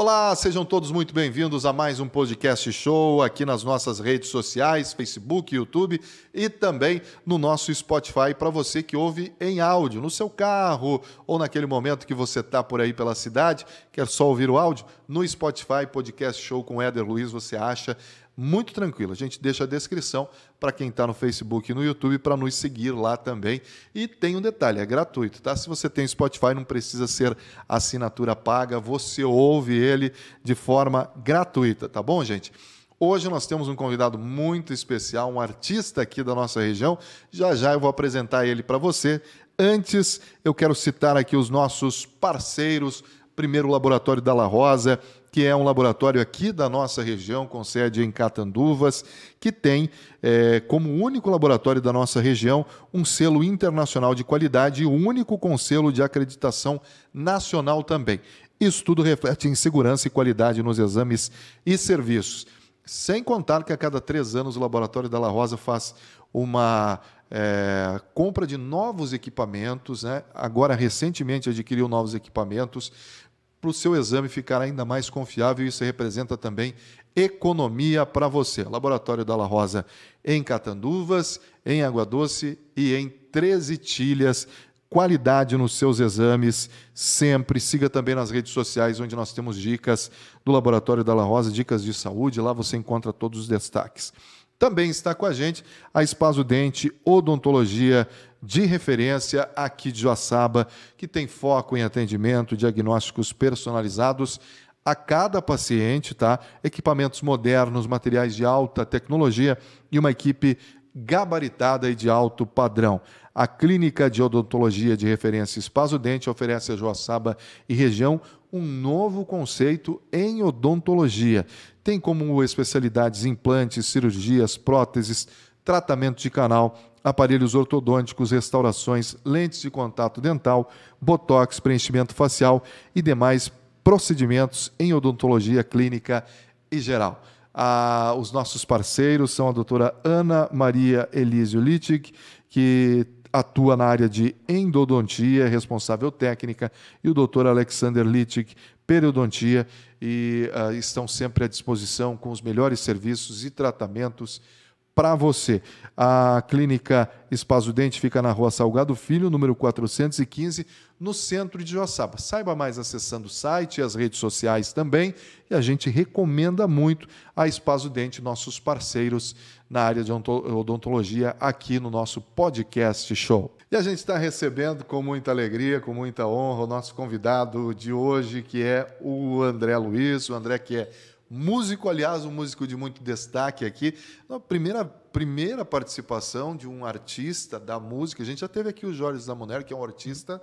Olá, sejam todos muito bem-vindos a mais um podcast show aqui nas nossas redes sociais, Facebook, YouTube e também no nosso Spotify para você que ouve em áudio, no seu carro ou naquele momento que você está por aí pela cidade, quer só ouvir o áudio, no Spotify Podcast Show com Éder Luiz você acha muito tranquilo. A gente deixa a descrição para quem está no Facebook e no YouTube para nos seguir lá também. E tem um detalhe, é gratuito, tá? Se você tem Spotify, não precisa ser assinatura paga, você ouve ele de forma gratuita, tá bom, gente? Hoje nós temos um convidado muito especial, um artista aqui da nossa região. Já já eu vou apresentar ele para você. Antes, eu quero citar aqui os nossos parceiros. Primeiro, o Laboratório da La Rosa, que é um laboratório aqui da nossa região, com sede em Catanduvas, que tem é, como único laboratório da nossa região um selo internacional de qualidade e o único com selo de acreditação nacional também. Isso tudo reflete em segurança e qualidade nos exames e serviços. Sem contar que a cada três anos o laboratório da La Rosa faz uma é, compra de novos equipamentos, né? agora recentemente adquiriu novos equipamentos para o seu exame ficar ainda mais confiável. Isso representa também economia para você. Laboratório da La Rosa em Catanduvas, em Água Doce e em 13 Tilhas. Qualidade nos seus exames, sempre. Siga também nas redes sociais, onde nós temos dicas do Laboratório da La Rosa, dicas de saúde. Lá você encontra todos os destaques. Também está com a gente a Espaço Dente Odontologia de referência aqui de Joaçaba, que tem foco em atendimento, diagnósticos personalizados a cada paciente, tá? Equipamentos modernos, materiais de alta tecnologia e uma equipe gabaritada e de alto padrão. A Clínica de Odontologia de Referência Espaço Dente oferece a Joaçaba e região um novo conceito em odontologia. Tem como especialidades implantes, cirurgias, próteses, tratamento de canal, aparelhos ortodônticos, restaurações, lentes de contato dental, botox, preenchimento facial e demais procedimentos em odontologia clínica e geral. Ah, os nossos parceiros são a doutora Ana Maria Elísio Litic, que atua na área de endodontia, responsável técnica, e o doutor Alexander Litic, periodontia, e ah, estão sempre à disposição com os melhores serviços e tratamentos para você. A clínica Espaço Dente fica na rua Salgado Filho, número 415, no centro de Joaçaba. Saiba mais acessando o site e as redes sociais também. E a gente recomenda muito a Espaço Dente, nossos parceiros na área de odontologia, aqui no nosso podcast show. E a gente está recebendo com muita alegria, com muita honra, o nosso convidado de hoje, que é o André Luiz, o André que é músico, aliás, um músico de muito destaque aqui. A primeira, primeira participação de um artista da música. A gente já teve aqui o Jorge Zamoner, que é um artista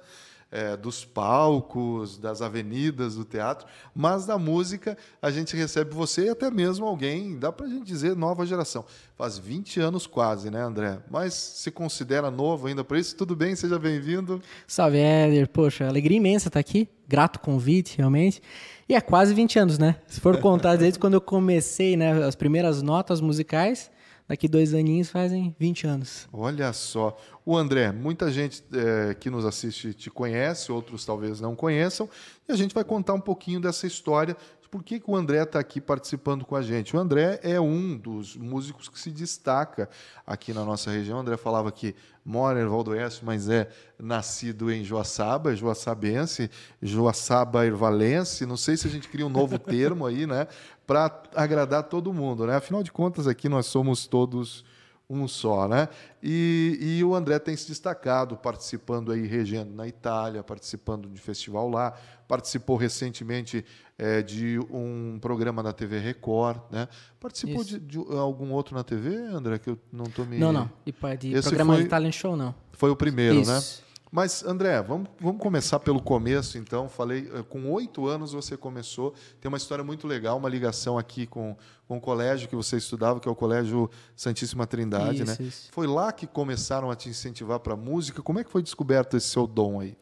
é, dos palcos, das avenidas, do teatro, mas da música a gente recebe você e até mesmo alguém, dá para a gente dizer nova geração. Faz 20 anos quase, né, André? Mas se considera novo ainda por isso. Tudo bem, seja bem-vindo. Salve, Éder. Poxa, alegria imensa estar aqui. Grato convite, realmente. E é quase 20 anos, né? Se for contar desde quando eu comecei, né? As primeiras notas musicais, daqui dois aninhos fazem 20 anos. Olha só. O André, muita gente é, que nos assiste te conhece, outros talvez não conheçam, e a gente vai contar um pouquinho dessa história por que, que o André está aqui participando com a gente? O André é um dos músicos que se destaca aqui na nossa região. O André falava que mora em Valdoeste, mas é nascido em Joaçaba, é joaçabense, joaçaba Irvalense. Não sei se a gente cria um novo termo aí, né? Para agradar todo mundo, né? Afinal de contas, aqui nós somos todos um só, né? E, e, o André tem se destacado, participando aí, regendo na Itália, participando de festival lá, participou recentemente é, de um programa na TV Record, né? Participou de, de, algum outro na TV, André, que eu não estou me... Não, não, e de Esse programa foi, de talent show, não. Foi o primeiro, né? Isso. né? Mas, André, vamos, vamos começar pelo começo, então. Falei, eh, com oito anos você começou. Tem uma história muito legal, uma ligação aqui com, com o colégio que você estudava, que é o Colégio Santíssima Trindade, isso, né? Isso. Foi lá que começaram a te incentivar para a música. Como é que foi descoberto esse seu dom aí?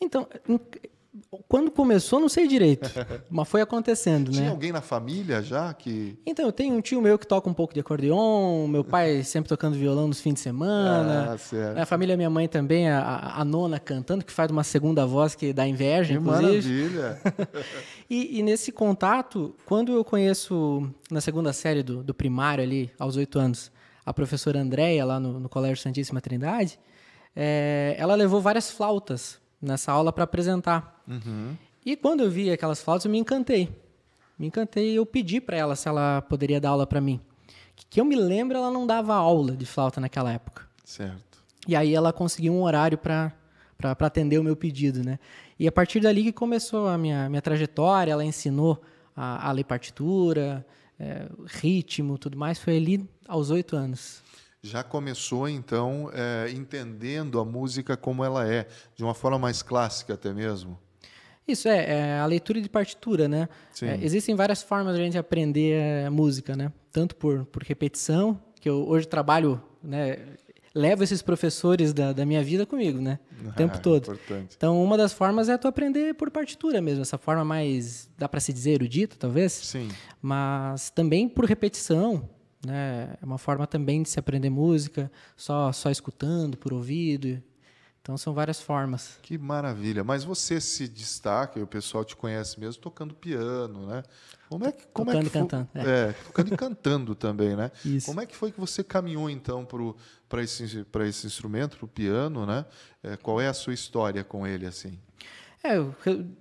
Então, quando começou, não sei direito, mas foi acontecendo, Tinha né? Tinha alguém na família já que. Então, eu tenho um tio meu que toca um pouco de acordeon, meu pai sempre tocando violão nos fins de semana. Ah, certo. A família, minha mãe também, a, a nona cantando, que faz uma segunda voz que dá inveja, que inclusive. Maravilha! e, e, nesse contato, quando eu conheço, na segunda série do, do primário ali, aos oito anos, a professora Andréia, lá no, no Colégio Santíssima Trindade, é, ela levou várias flautas nessa aula para apresentar. Uhum. E quando eu vi aquelas flautas, eu me encantei. Me encantei e eu pedi para ela se ela poderia dar aula para mim. Que, que eu me lembro, ela não dava aula de flauta naquela época. Certo. E aí ela conseguiu um horário para para atender o meu pedido, né? E a partir dali que começou a minha, minha trajetória, ela ensinou a, a ler partitura, é, ritmo, tudo mais, foi ali aos oito anos já começou então é, entendendo a música como ela é, de uma forma mais clássica até mesmo. Isso é, é a leitura de partitura, né? É, existem várias formas de a gente aprender é, música, né? Tanto por, por repetição, que eu hoje trabalho, né? Levo esses professores da, da minha vida comigo, né? O tempo ah, todo. Importante. Então, uma das formas é tu aprender por partitura mesmo, essa forma mais, dá para se dizer, erudita, talvez? Sim. Mas também por repetição, né? É uma forma também de se aprender música, só só escutando por ouvido. Então são várias formas. Que maravilha! Mas você se destaca, o pessoal te conhece mesmo tocando piano, né? Como é que como é tocando é que e cantando. É. é. tocando e cantando também, né? Isso. Como é que foi que você caminhou então para esse para esse instrumento, para o piano, né? É, qual é a sua história com ele assim? É, eu,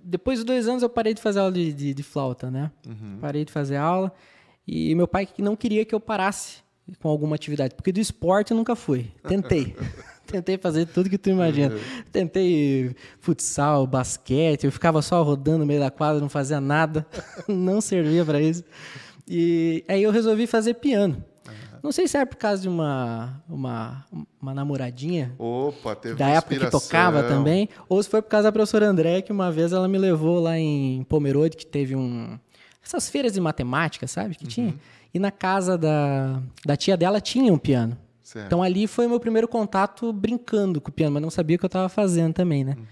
depois de dois anos eu parei de fazer aula de, de, de flauta, né? Uhum. Parei de fazer aula. E meu pai não queria que eu parasse com alguma atividade, porque do esporte eu nunca fui. Tentei. Tentei fazer tudo que tu imagina. Uhum. Tentei futsal, basquete, eu ficava só rodando no meio da quadra, não fazia nada, não servia para isso. E aí eu resolvi fazer piano. Não sei se era por causa de uma, uma, uma namoradinha. Opa, teve Da época que tocava também. Ou se foi por causa da professora André, que uma vez ela me levou lá em Pomerode, que teve um, essas feiras de matemática, sabe? Que uhum. tinha. E na casa da, da tia dela tinha um piano. Certo. Então ali foi o meu primeiro contato brincando com o piano, mas não sabia o que eu estava fazendo também, né? Uhum.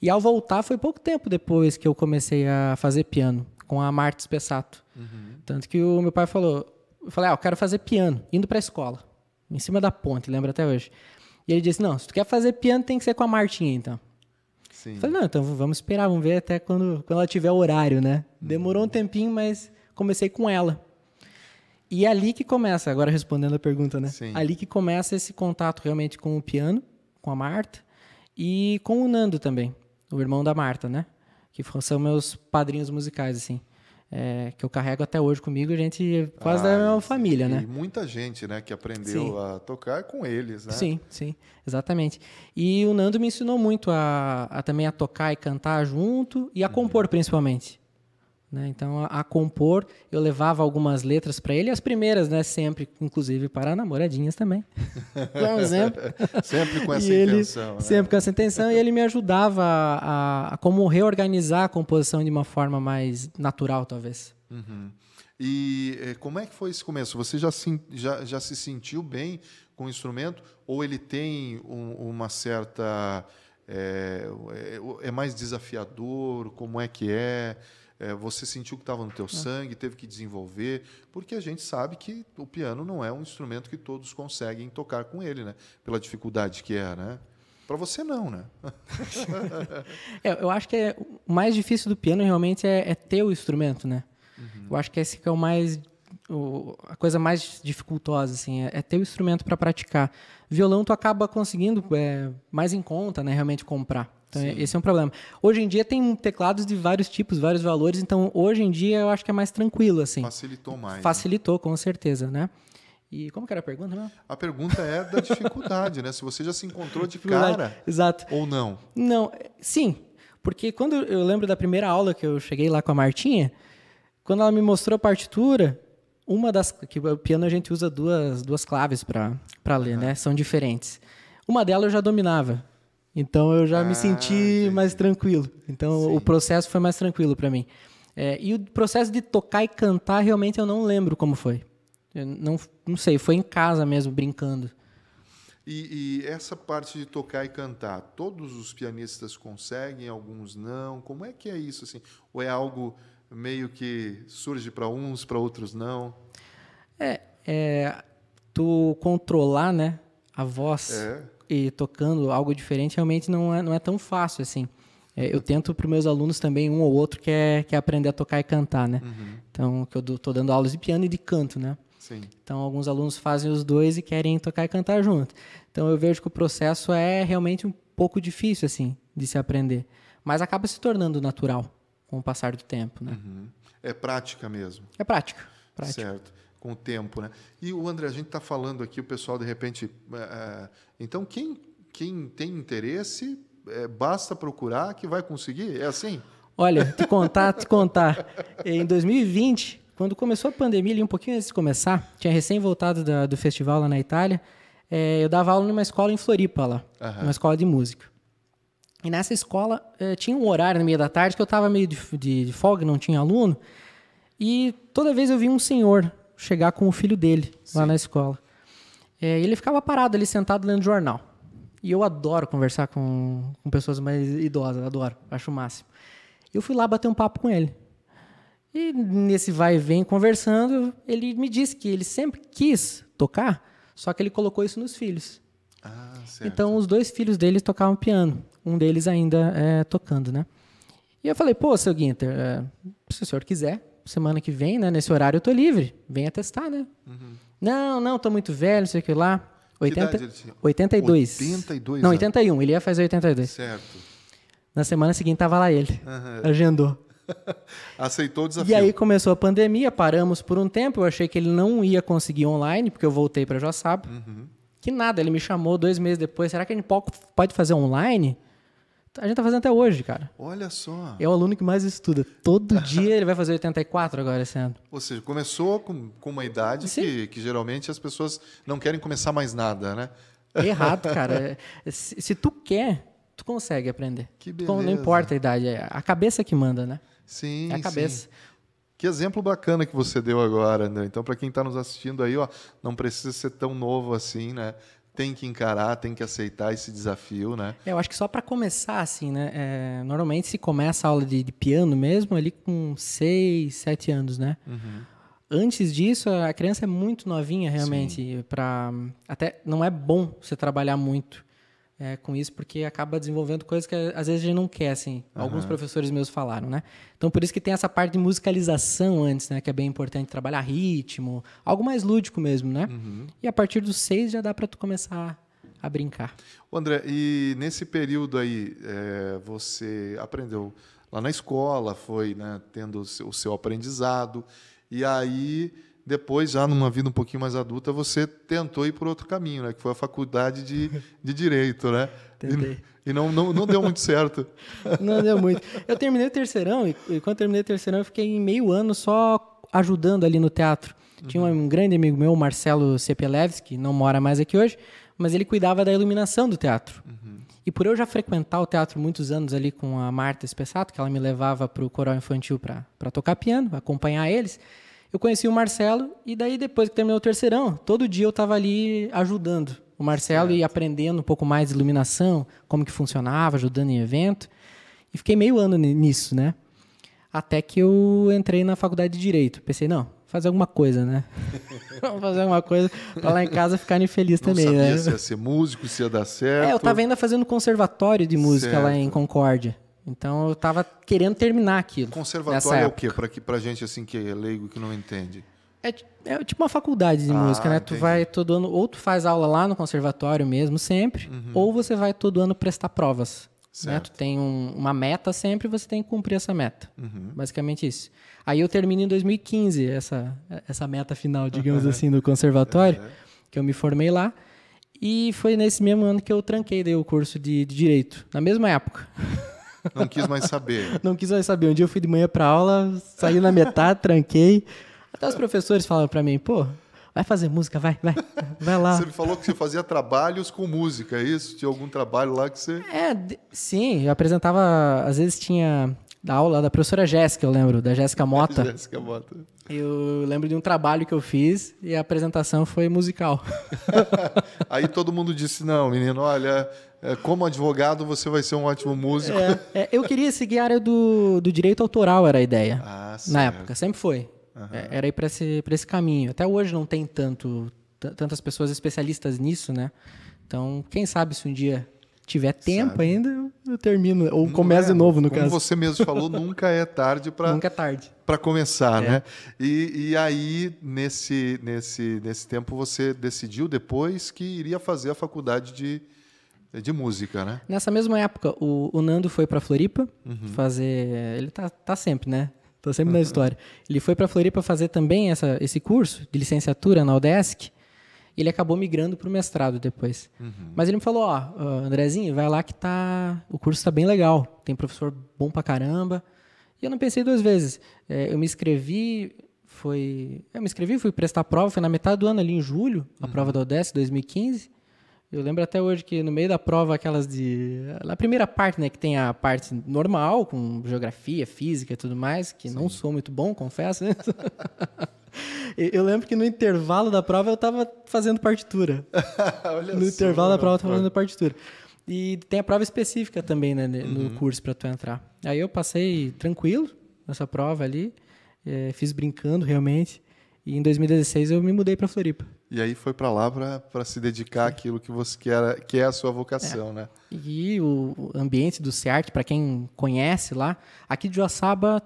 E ao voltar foi pouco tempo depois que eu comecei a fazer piano com a Marta Spessato. Uhum. Tanto que o meu pai falou, eu falei, ah, eu quero fazer piano, indo para a escola, em cima da ponte, lembra até hoje. E ele disse, não, se tu quer fazer piano tem que ser com a Martinha então. Sim. Falei, não, então vamos esperar, vamos ver até quando, quando ela tiver o horário, né? Uhum. Demorou uhum. um tempinho, mas comecei com ela. E é ali que começa, agora respondendo a pergunta, né? Sim. Ali que começa esse contato realmente com o piano, com a Marta e com o Nando também, o irmão da Marta, né? Que são meus padrinhos musicais, assim é, que eu carrego até hoje comigo, a gente quase ah, da mesma família, né? muita gente, né, que aprendeu sim. a tocar com eles, né? Sim, sim, exatamente. E o Nando me ensinou muito a, a também a tocar e cantar junto e a uhum. compor principalmente. Né? Então, a, a, compor, eu levava algumas letras para ele, as primeiras, né? Sempre, inclusive para namoradinhas também. Então, sempre, sempre com essa intenção. Né? Sempre com essa intenção, e ele me ajudava a, a, a, como reorganizar a composição de uma forma mais natural, talvez. Uhum. E eh, como é que foi esse começo? Você já se, já, já se sentiu bem com o instrumento? Ou ele tem um, uma certa. Eh, é, é mais desafiador? Como é que é? é, você sentiu que estava no teu sangue, teve que desenvolver, porque a gente sabe que o piano não é um instrumento que todos conseguem tocar com ele, né? Pela dificuldade que é, né? Para você não, né? é, eu acho que é, o mais difícil do piano realmente é, é ter o instrumento, né? Uhum. Eu acho que esse que é o mais o, a coisa mais dificultosa assim é, é ter o instrumento para praticar. Violão tu acaba conseguindo é, mais em conta, né? Realmente comprar. Então, Sim. esse é um problema. Hoje em dia tem teclados de vários tipos, vários valores, então hoje em dia eu acho que é mais tranquilo, assim. Facilitou mais. Né? Facilitou, né? com certeza, né? E como que era a pergunta A pergunta é da dificuldade, né? Se você já se encontrou de cara. Exato. Ou não? Não, sim. Porque quando eu lembro da primeira aula que eu cheguei lá com a Martinha, quando ela me mostrou a partitura, uma das que o piano a gente usa duas duas claves para para ler, uhum. né? São diferentes. Uma delas eu já dominava. Então eu já ah, me senti entendi. mais tranquilo. Então Sim. o processo foi mais tranquilo para mim. É, e o processo de tocar e cantar, realmente eu não lembro como foi. Eu não, não sei, foi em casa mesmo, brincando. E, e, essa parte de tocar e cantar, todos os pianistas conseguem, alguns não. Como é que é isso assim? Ou é algo meio que surge para uns, para outros não? É, é, tu controlar, né, a voz. É e tocando algo diferente realmente não é, não é tão fácil assim. É, eu tento para os meus alunos também um ou outro que é, que é aprender a tocar e cantar, né? Uhum. Então, que eu estou dando aulas de piano e de canto, né? Sim. Então, alguns alunos fazem os dois e querem tocar e cantar junto. Então, eu vejo que o processo é realmente um pouco difícil, assim, de se aprender. Mas acaba se tornando natural com o passar do tempo, né? Uhum. É prática mesmo. É prática. prática. Certo com o tempo, né? E o André, a gente está falando aqui, o pessoal de repente, é, é, então quem quem tem interesse é, basta procurar que vai conseguir, é assim? Olha, te contar, te contar. Em 2020, quando começou a pandemia, ali um pouquinho antes de começar, tinha recém voltado da, do festival lá na Itália. É, eu dava aula numa escola em Floripa lá, uhum. uma escola de música. E nessa escola é, tinha um horário no meio da tarde que eu estava meio de, de, de folga, não tinha aluno. E toda vez eu vi um senhor chegar com o filho dele Sim. lá na escola. É, ele ficava parado ali, sentado lendo jornal. E eu adoro conversar com, com pessoas mais idosas, adoro, acho o máximo. Eu fui lá bater um papo com ele. E nesse vai e vem conversando, ele me disse que ele sempre quis tocar, só que ele colocou isso nos filhos. Ah, então, os dois filhos dele tocavam piano, um deles ainda é, tocando, né? E eu falei, pô, seu Guinter, é, se o senhor quiser, semana que vem, né? Nesse horário eu tô livre. Venha testar, né? Uhum. Não, não, tô muito velho, não sei o que lá. 80, que 82. 82. Não, 81. Ele ia fazer 82. Certo. Na semana seguinte tava lá ele. Uhum. Agendou. Aceitou o desafio. E aí começou a pandemia, paramos por um tempo. Eu achei que ele não ia conseguir online, porque eu voltei para Joaçaba. Uhum. Que nada, ele me chamou dois meses depois. Será que a gente pode fazer online? A gente tá fazendo até hoje, cara. Olha só. É o aluno que mais estuda. Todo dia ele vai fazer 84 agora esse ano. Ou seja, começou com, com uma idade que, que, geralmente as pessoas não querem começar mais nada, né? É errado, cara. É, se, se, tu quer, tu consegue aprender. Que beleza. Tu, não importa a idade, é a cabeça que manda, né? Sim. É a cabeça. Sim. Que exemplo bacana que você deu agora, né? Então, para quem está nos assistindo aí, ó, não precisa ser tão novo assim, né? tem que encarar, tem que aceitar esse desafio, né? Eu acho que só para começar, assim, né? É, normalmente se começa a aula de, de, piano mesmo ali com 6, 7 anos, né? Uhum. Antes disso, a criança é muito novinha realmente para até não é bom você trabalhar muito é, com isso, porque acaba desenvolvendo coisas que às vezes a gente não quer, assim. Uhum. Alguns professores meus falaram, né? Então, por isso que tem essa parte de musicalização antes, né? Que é bem importante trabalhar ritmo, algo mais lúdico mesmo, né? Uhum. E a partir dos seis já dá para tu começar a brincar. o André, e nesse período aí, é, você aprendeu lá na escola, foi né, tendo o seu aprendizado, e aí depois, já numa vida um pouquinho mais adulta, você tentou ir por outro caminho, né? que foi a faculdade de, de Direito, né? Tentei. E, e não, não, não deu muito certo. não deu muito. Eu terminei o terceirão, e, quando terminei o terceirão, eu fiquei meio ano só ajudando ali no teatro. Uhum. Tinha um grande amigo meu, Marcelo Sepelevski, que não mora mais aqui hoje, mas ele cuidava da iluminação do teatro. Uhum. E por eu já frequentar o teatro muitos anos ali com a Marta Espessato, que ela me levava para o coral infantil para tocar piano, acompanhar eles, eu conheci o Marcelo e daí depois que terminou o terceirão, todo dia eu estava ali ajudando o Marcelo certo. e aprendendo um pouco mais de iluminação, como que funcionava, ajudando em evento. E fiquei meio ano nisso, né? Até que eu entrei na faculdade de Direito. Pensei, não, fazer alguma coisa, né? Vamos fazer alguma coisa pra lá em casa ficar infeliz não também, sabia né? Se ia ser músico, se ia dar certo. É, eu tava ainda fazendo conservatório de música certo. lá em Concórdia. Então eu estava querendo terminar aquilo. Conservatório é o quê? Para que pra gente assim que é leigo que não entende. É, é tipo uma faculdade de ah, música, né? Entendi. Tu vai todo ano, ou tu faz aula lá no conservatório mesmo, sempre, uhum. ou você vai todo ano prestar provas. Né? Tu tem um, uma meta sempre você tem que cumprir essa meta. Uhum. Basicamente isso. Aí eu termino em 2015 essa, essa meta final, digamos assim, do conservatório, é. que eu me formei lá. E foi nesse mesmo ano que eu tranquei o curso de, de Direito, na mesma época. Não quis mais saber. não quis mais saber. Um dia eu fui de manhã para aula, saí na metade, tranquei. Até os professores falaram para mim, pô, vai fazer música, vai, vai, vai lá. Você me falou que você fazia trabalhos com música, é isso? Tinha algum trabalho lá que você... É, sim, eu apresentava, às vezes tinha da aula da professora Jéssica, eu lembro, da Jéssica Mota. Jéssica Mota. Eu lembro de um trabalho que eu fiz e a apresentação foi musical. Aí todo mundo disse: não, menino, olha, é, como advogado, você vai ser um ótimo músico. É, é, eu queria seguir a área do, do direito autoral, era a ideia. Ah, na época, sempre foi. Uhum. Era ir para esse, esse caminho. Até hoje não tem tanto, tantas pessoas especialistas nisso, né? Então, quem sabe se um dia tiver tempo sabe. ainda, eu termino. Ou começo é, de novo, no como caso. Como você mesmo falou, nunca é tarde para. Nunca é tarde. Para começar, é. né? E, e, aí, nesse, nesse, nesse tempo, você decidiu depois que iria fazer a faculdade de é de música, né? Nessa mesma época, o, o Nando foi para Floripa uhum. fazer. Ele tá, tá sempre, né? Tô tá sempre uhum. na história. Ele foi para Floripa fazer também essa, esse curso de licenciatura na UDESC. Ele acabou migrando para o mestrado depois. Uhum. Mas ele me falou: Ó, oh, Andrezinho, vai lá que tá. O curso tá bem legal. Tem professor bom pra caramba. E eu não pensei duas vezes. É, eu me inscrevi, foi. Eu me inscrevi, fui prestar prova, foi na metade do ano, ali em julho, a uhum. prova da UDESC, 2015. Eu lembro até hoje que no meio da prova, aquelas de. Na primeira parte, né, que tem a parte normal, com geografia, física e tudo mais, que Sim. não sou muito bom, confesso. Né? eu lembro que no intervalo da prova eu estava fazendo partitura. no intervalo da prova eu estava fazendo partitura. E tem a prova específica também, né, no uhum. curso para tu entrar. Aí eu passei tranquilo nessa prova ali, é, fiz brincando realmente. E em 2016 eu me mudei para Floripa. E aí foi para lá para se dedicar àquilo que você que, era, que é a sua vocação, é. né? E o ambiente do CEARC, para quem conhece lá, aqui de Joaçaba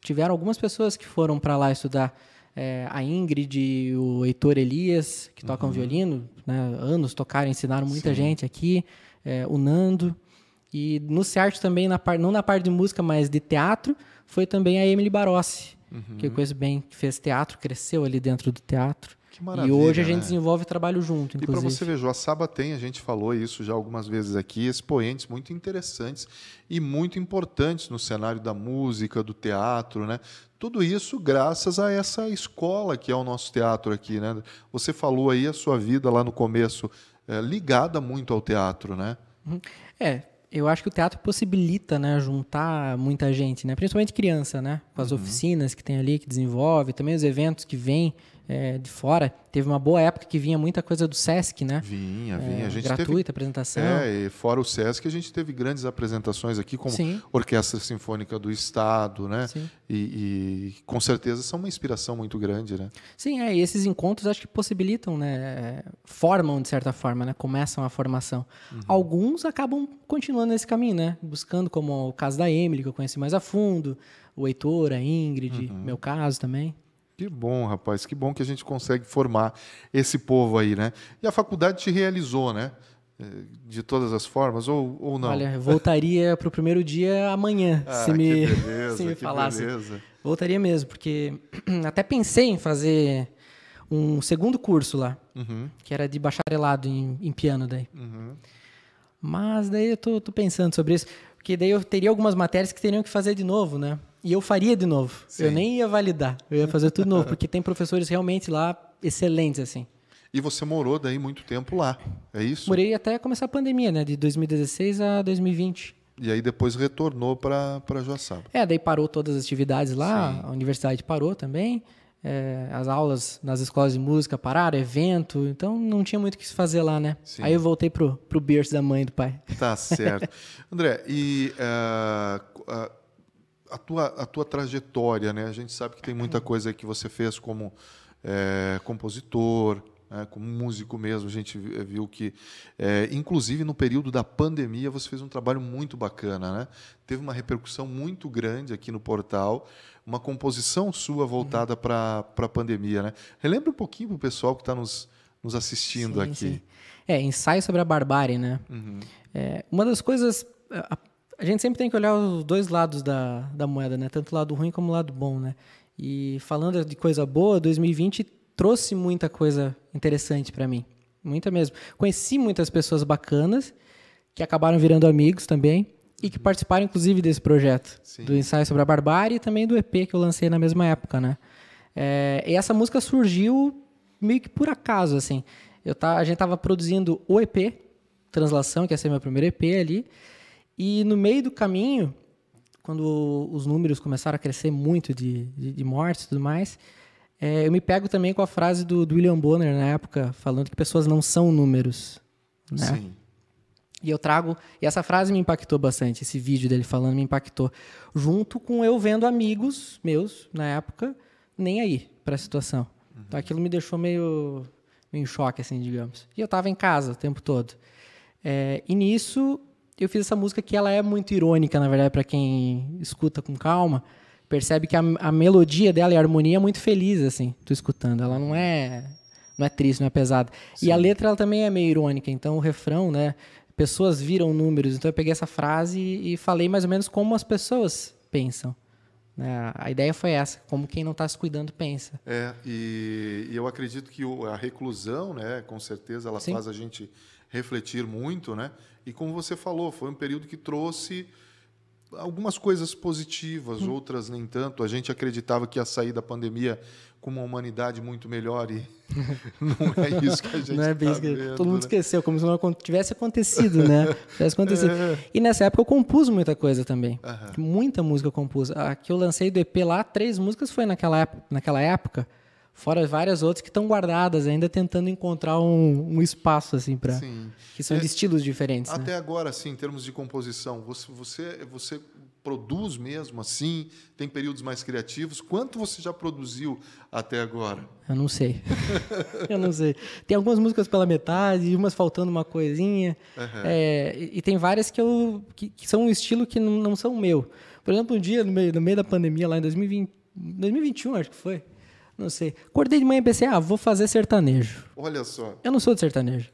tiveram algumas pessoas que foram para lá estudar. É, a Ingrid, o Heitor Elias, que tocam uhum. violino, né? anos tocaram, ensinaram muita Sim. gente aqui, é, o Nando. E no CEART também, na par, não na parte de música, mas de teatro, foi também a Emily Barossi, uhum. que eu conheço bem, que fez teatro, cresceu ali dentro do teatro. Que maravilha. E hoje a né? gente né? desenvolve trabalho junto, inclusive. E para você ver, Ju, a Saba tem, a gente falou isso já algumas vezes aqui, expoentes muito interessantes e muito importantes no cenário da música, do teatro, né? Tudo isso graças a essa escola que é o nosso teatro aqui, né? Você falou aí a sua vida lá no começo é, ligada muito ao teatro, né? Uhum. É, eu acho que o teatro possibilita, né, juntar muita gente, né? Principalmente criança, né? Com as uhum. oficinas que tem ali, que desenvolve, também os eventos que vêm é, de fora. Teve uma boa época que vinha muita coisa do Sesc, né? Vinha, vinha. É, a gente gratuita teve, apresentação. É, e fora o Sesc, a gente teve grandes apresentações aqui, como Sim. Orquestra Sinfônica do Estado, né? Sim. E, e, com certeza são uma inspiração muito grande, né? Sim, é, e esses encontros acho que possibilitam, né? É, formam, de certa forma, né? Começam a formação. Uhum. Alguns acabam continuando nesse caminho, né? Buscando, como o caso da Emily, que eu conheci mais a fundo, o Heitor, a Ingrid, uhum. meu caso também. Que bom, rapaz, que bom que a gente consegue formar esse povo aí, né? E a faculdade te realizou, né? Eh, de todas as formas, ou, ou não? Olha, voltaria para o primeiro dia amanhã, ah, se, me, beleza, se me falasse. Beleza. Voltaria mesmo, porque até pensei em fazer um segundo curso lá, uhum. que era de bacharelado em, em piano daí. Uhum. Mas daí eu tô, tô pensando sobre isso, porque daí eu teria algumas matérias que teriam que fazer de novo, né? E eu faria de novo. Sim. Eu nem ia validar. Eu ia fazer tudo novo, porque tem professores realmente lá excelentes, assim. E você morou daí muito tempo lá, é isso? Morei até começar a pandemia, né? De 2016 a 2020. E aí depois retornou para Joaçaba. É, daí parou todas as atividades lá, Sim. a universidade parou também, é, as aulas nas escolas de música pararam, evento, então não tinha muito o que se fazer lá, né? Sim. Aí eu voltei pro, pro berço da mãe e do pai. Tá certo. André, e uh, uh, a tua, a tua trajetória, né? A gente sabe que tem muita uhum. coisa que você fez como é, compositor, né? como músico mesmo. A gente eh, viu que, é, inclusive no período da pandemia, você fez um trabalho muito bacana, né? Teve uma repercussão muito grande aqui no portal, uma composição sua uhum. voltada uhum. para a pandemia, né? Relembra um pouquinho para o pessoal que está nos, nos assistindo sim, aqui. Sim. É, ensaio sobre a barbárie, né? Uhum. É, uma das coisas. A a gente sempre tem que olhar os dois lados da, da moeda, né? Tanto o lado ruim como o lado bom, né? E falando de coisa boa, 2020 trouxe muita coisa interessante para mim. Muita mesmo. Conheci muitas pessoas bacanas que acabaram virando amigos também e que uhum. participaram inclusive desse projeto Sim. do ensaio sobre a barbárie e também do EP que eu lancei na mesma época, né? É, e essa música surgiu meio que por acaso, assim. Eu tá, a gente tava produzindo o EP Translação, que ia ser meu primeiro EP ali. E no meio do caminho, quando os números começaram a crescer muito de, de, de mortes e tudo mais, é, eu me pego também com a frase do, do, William Bonner na época, falando que pessoas não são números. Né? Sim. E eu trago. E essa frase me impactou bastante, esse vídeo dele falando me impactou. Junto com eu vendo amigos meus, na época, nem aí para a situação. Uhum. Então aquilo me deixou meio, meio em choque, assim, digamos. E eu estava em casa o tempo todo. É, e nisso eu fiz essa música que ela é muito irônica, na verdade, para quem escuta com calma, percebe que a, a, melodia dela e a harmonia é muito feliz, assim, tu escutando. Ela não é não é triste, não é pesada. Sim. E a letra ela também é meio irônica, então o refrão, né? Pessoas viram números, então eu peguei essa frase e falei mais ou menos como as pessoas pensam. né a ideia foi essa, como quem não está se cuidando pensa. É, e, e eu acredito que o, a reclusão, né, com certeza, ela Sim. faz a gente refletir muito, né? E como você falou, foi um período que trouxe algumas coisas positivas, hum. outras nem tanto. A gente acreditava que ia sair da pandemia com uma humanidade muito melhor e não é isso que a gente não é bem tá que... vendo, Todo mundo né? esqueceu, como se não tivesse acontecido, né? Tivesse acontecido. É. E nessa época eu compus muita coisa também. Muita música eu compus. A que eu lancei do EP lá, três músicas foi naquela, naquela época. Fora várias outras que estão guardadas, ainda tentando encontrar um, um espaço, assim, para. Que são é, de estilos diferentes. Né? Até né? agora, assim, em termos de composição, você, você, você produz mesmo assim? Tem períodos mais criativos? Quanto você já produziu até agora? Eu não sei. eu não sei. Tem algumas músicas pela metade, umas faltando uma coisinha. Uhum. É, e, e tem várias que, eu, que, que são um estilo que não, não, são meu. Por exemplo, um dia, no meio, no meio da pandemia, lá em 2020, 2021, acho que foi, não sei. Acordei de manhã e pensei, ah, vou fazer sertanejo. Olha só. Eu não sou de sertanejo.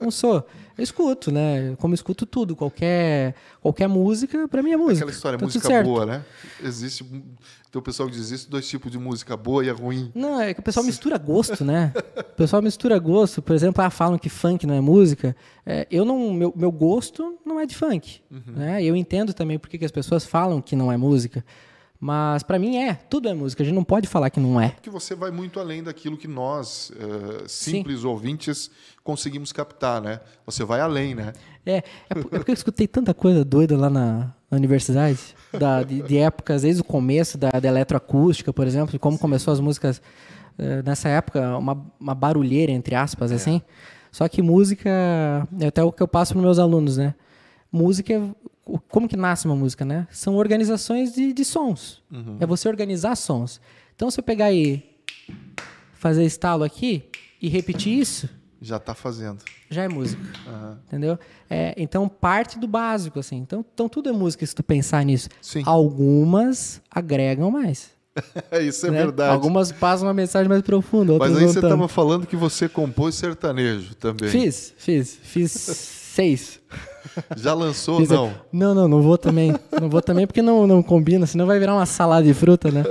não sou. Eu escuto, né? Como escuto tudo, qualquer, qualquer música, pra mim é música. Aquela história, tá música boa, né? Existe. Tem o pessoal que diz isso, dois tipos de música, boa e a ruim. Não, é que o pessoal mistura gosto, né? O pessoal mistura gosto. Por exemplo, ah, falam que funk não é música. É, eu não. Meu, meu gosto não é de funk. Uhum. Né? Eu entendo também por que as pessoas falam que não é música. Mas para mim é, tudo é música, a gente não pode falar que não é. porque você vai muito além daquilo que nós, uh, simples Sim. ouvintes, conseguimos captar, né? Você vai além, né? É, é, é porque eu escutei tanta coisa doida lá na, na universidade, da, de, de épocas, desde o começo da, da eletroacústica, por exemplo, como Sim. começou as músicas uh, nessa época, uma, uma barulheira, entre aspas, é. assim. Só que música é até o que eu passo para meus alunos, né? música é como que nasce uma música, né? São organizações de, de sons. Uhum. É você organizar sons. Então, se eu pegar e fazer estalo aqui e repetir isso... Já está fazendo. Já é música. Uhum. Entendeu? É, então, parte do básico, assim. Então, então, tudo é música se tu pensar nisso. Sim. Algumas agregam mais. isso é né? verdade. Algumas passam uma mensagem mais profunda, Mas aí você estava falando que você compôs sertanejo também. Fiz, fiz. Fiz... seis. Já lançou Fiz é- não? Não, não, não vou também. Não vou também porque não, não combina, senão vai virar uma salada de fruta, né?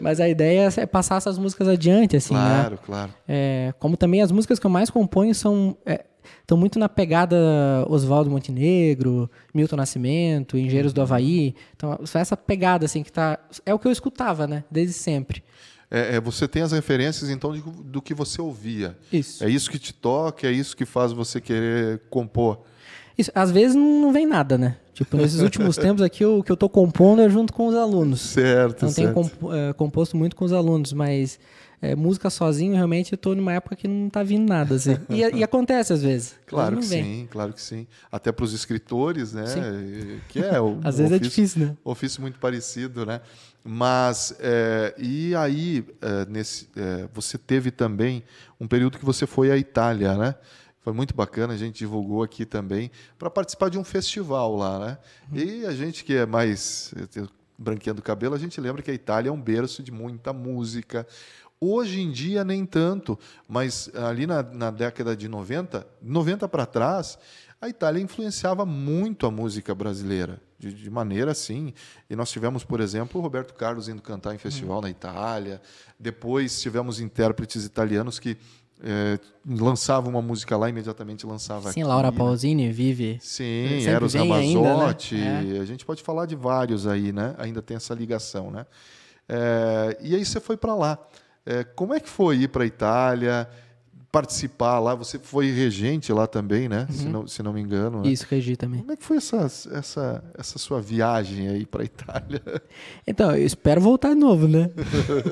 Mas a ideia é passar essas músicas adiante, assim, né? Claro, né? claro. É, como também as músicas que eu mais componho são... Estão é, muito na pegada Oswaldo Montenegro, Milton Nascimento, Engenheiros uhum. do Havaí. Então, só essa pegada, assim, que tá... É o que eu escutava, né? Desde sempre é, é, você tem as referências então de, do que você ouvia. Isso. É isso que te toca, é isso que faz você querer compor. Isso, às vezes não vem nada, né? Tipo, nesses últimos tempos aqui, o que eu estou compondo é junto com os alunos. Certo, Não certo. tenho comp é, composto muito com os alunos, mas é, música sozinho, realmente, eu estou numa época que não está vindo nada, assim. E, e, acontece às vezes. Claro que vem. sim, claro que sim. Até para os escritores, né? Sim. Que é o, às vezes é ofício, é difícil, né? Ofício muito parecido, né? Mas, é, e aí, é, nesse, é, você teve também um período que você foi à Itália, né? Foi muito bacana, a gente divulgou aqui também, para participar de um festival lá, né? E a gente que é mais branqueando o cabelo, a gente lembra que a Itália é um berço de muita música. Hoje em dia, nem tanto, mas ali na, na década de 90, 90 para trás, a Itália influenciava muito a música brasileira, de, de maneira assim. E nós tivemos, por exemplo, o Roberto Carlos indo cantar em festival hum. na Itália, depois tivemos intérpretes italianos que é, uma música lá e imediatamente lançava Sim, aqui, Laura né? Pausini vive. Sim, Eros Ramazzotti. Né? É. A gente pode falar de vários aí, né? Ainda tem essa ligação, né? É, e aí você foi para lá. Eh, como é que foi ir para a Itália? participar lá. Você foi regente lá também, né? Uhum. Se, não, se não me engano. Né? Isso, regi também. Como é que foi essa, essa, essa sua viagem aí para Itália? Então, eu espero voltar de novo, né?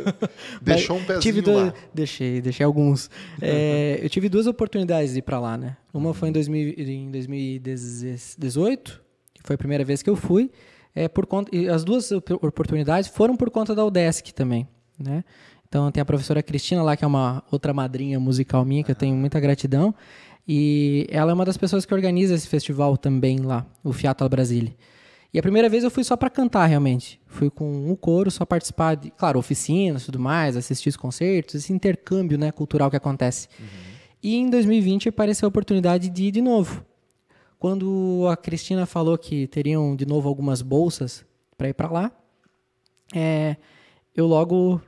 Deixou um pezinho tive dois, lá. Deixei, deixei alguns. É, eu tive duas oportunidades de ir para lá, né? Uma foi em, 2000, uhum. em 2018, que foi a primeira vez que eu fui. É, por conta, e as duas oportunidades foram por conta da UDESC também, né? Então tem a professora Cristina lá, que é uma outra madrinha musical minha, que eu tenho muita gratidão. E ela é uma das pessoas que organiza esse festival também lá, o Fiatal Brasília. E a primeira vez eu fui só para cantar, realmente. Fui com o coro, só participar de, claro, oficinas tudo mais, assistir os concertos, esse intercâmbio né, cultural que acontece. Uhum. E em 2020 apareceu a oportunidade de ir de novo. Quando a Cristina falou que teriam de novo algumas bolsas para ir para lá, é, eu logo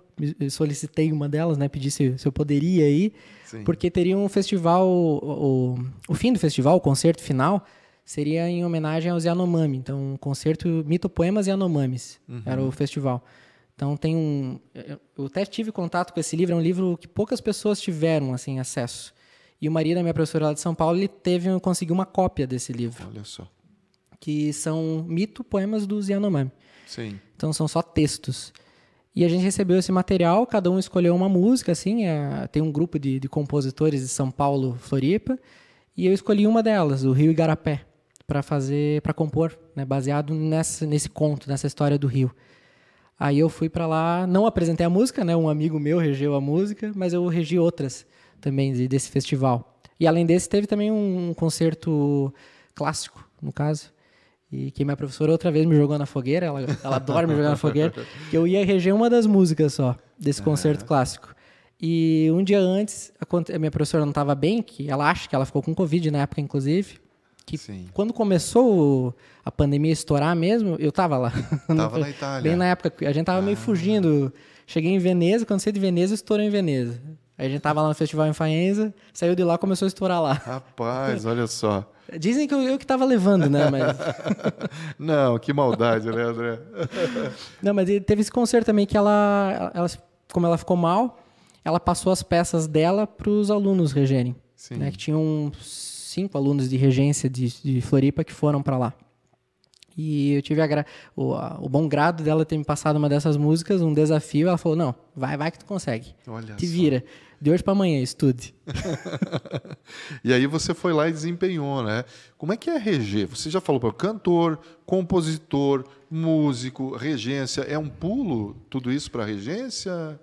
solicitei uma delas, né? Pedi se, se eu poderia ir, Sim. porque teria um festival, o, o, o, fim do festival, o concerto final, seria em homenagem aos Yanomami. Então, um concerto Poemas Yanomamis uhum. era o festival. Então, tem um. Eu até tive contato com esse livro, é um livro que poucas pessoas tiveram assim acesso. E o marido da minha professora lá de São Paulo, ele teve, conseguiu uma cópia desse livro. Olha só. Que são mito poemas dos Yanomami. Sim. Então são só textos. E a gente recebeu esse material, cada um escolheu uma música, assim, é, tem um grupo de, de, compositores de São Paulo, Floripa, e eu escolhi uma delas, o Rio Igarapé, para fazer, para compor, né, baseado nessa, nesse conto, nessa história do rio. Aí eu fui para lá, não apresentei a música, né, um amigo meu regeu a música, mas eu regi outras também de, desse festival. E além desse, teve também um, um concerto clássico, no caso, e que minha professora outra vez me jogou na fogueira, ela, ela adora me jogar na fogueira, que eu ia reger uma das músicas só desse concerto clássico. E um dia antes, a minha professora não estava bem, que ela acha que ela ficou com Covid na época, inclusive. Que Sim. quando começou a pandemia estourar mesmo, eu estava lá. estava na Itália. Bem na época, a gente estava ah. meio fugindo. Cheguei em Veneza, quando saí de Veneza, estourou em Veneza. Aí a gente estava lá no festival em Faenza, saiu de lá, começou a estourar lá. Rapaz, olha só. Dizem que eu, eu que estava levando, né? Mas... Não, que maldade, né, André? Não, mas teve esse concerto também que ela, ela, como ela ficou mal, ela passou as peças dela para os alunos regerem. Né, Sim. Né? Que tinham cinco alunos de regência de, de Floripa que foram para lá. E eu tive gra... o, o, bom grado dela ter me passado uma dessas músicas, um desafio. Ela falou: Não, vai, vai que tu consegue. Olha Te só. vira. De hoje para amanhã, estude. e aí você foi lá e desempenhou, né? Como é que é reger? Você já falou para cantor, compositor, músico, regência. É um pulo tudo isso para regência?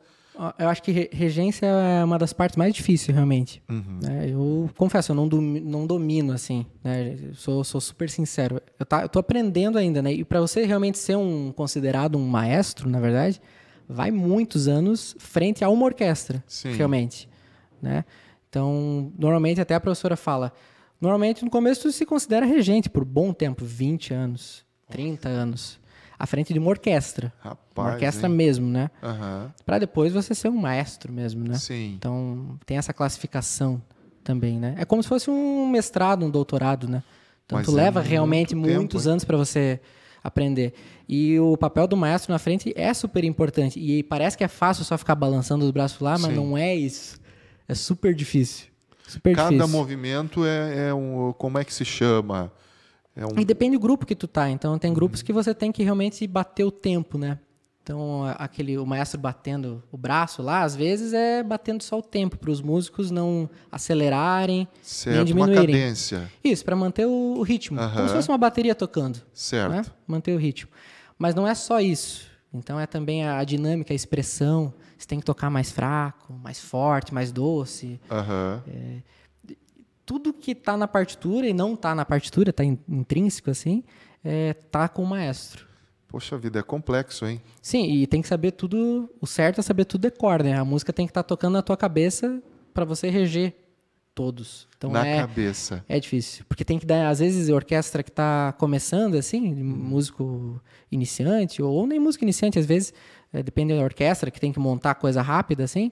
Eu acho que regência é uma das partes mais difíceis, realmente. Uhum. Né? eu confesso, eu não domino, não domino assim, né? Sou, sou super sincero. Eu, tá, eu tô aprendendo ainda, né? E para você realmente ser um considerado um maestro, na verdade, vai muitos anos frente a uma orquestra, Sim. realmente, né? Então, normalmente até a professora fala, normalmente no começo tu se considera regente por bom tempo, 20 anos, 30 Nossa. anos, à frente de uma orquestra. Rapaz, uma orquestra hein? mesmo, né? Uhum. Para depois você ser um maestro mesmo, né? Sim. Então, tem essa classificação também, né? É como se fosse um mestrado, um doutorado, né? Então Mas tu é leva muito realmente tempo, muitos hein? anos para você aprender. E o papel do maestro na frente é super importante. E parece que é fácil só ficar balançando os braços lá, mas Sim. não é isso. É super difícil. Super Cada difícil. movimento é, é, um. Como é que se chama? É um... E depende do grupo que tu tá. Então tem grupos uhum. que você tem que realmente bater o tempo, né? Então, aquele o maestro batendo o braço lá, às vezes é batendo só o tempo para os músicos não acelerarem, certo, nem diminuírem. Uma cadência. Isso, para manter o, ritmo, como se fosse uma bateria tocando. Certo. Né? Manter o ritmo. Mas não é só isso. Então é também a, dinâmica, a expressão. Você tem que tocar mais fraco, mais forte, mais doce. É, tudo que está na partitura e não está na partitura, está intrínseco assim, está é, tá com o maestro. Poxa vida, é complexo, hein? Sim, e tem que saber tudo. O certo é saber tudo decor, né? A música tem que estar tá tocando na tua cabeça para você reger todos. Então na é, cabeça. É difícil, porque tem que dar às vezes orquestra que está começando assim, hum. músico iniciante ou, ou nem músico iniciante, às vezes é, depende da orquestra que tem que montar coisa rápida assim.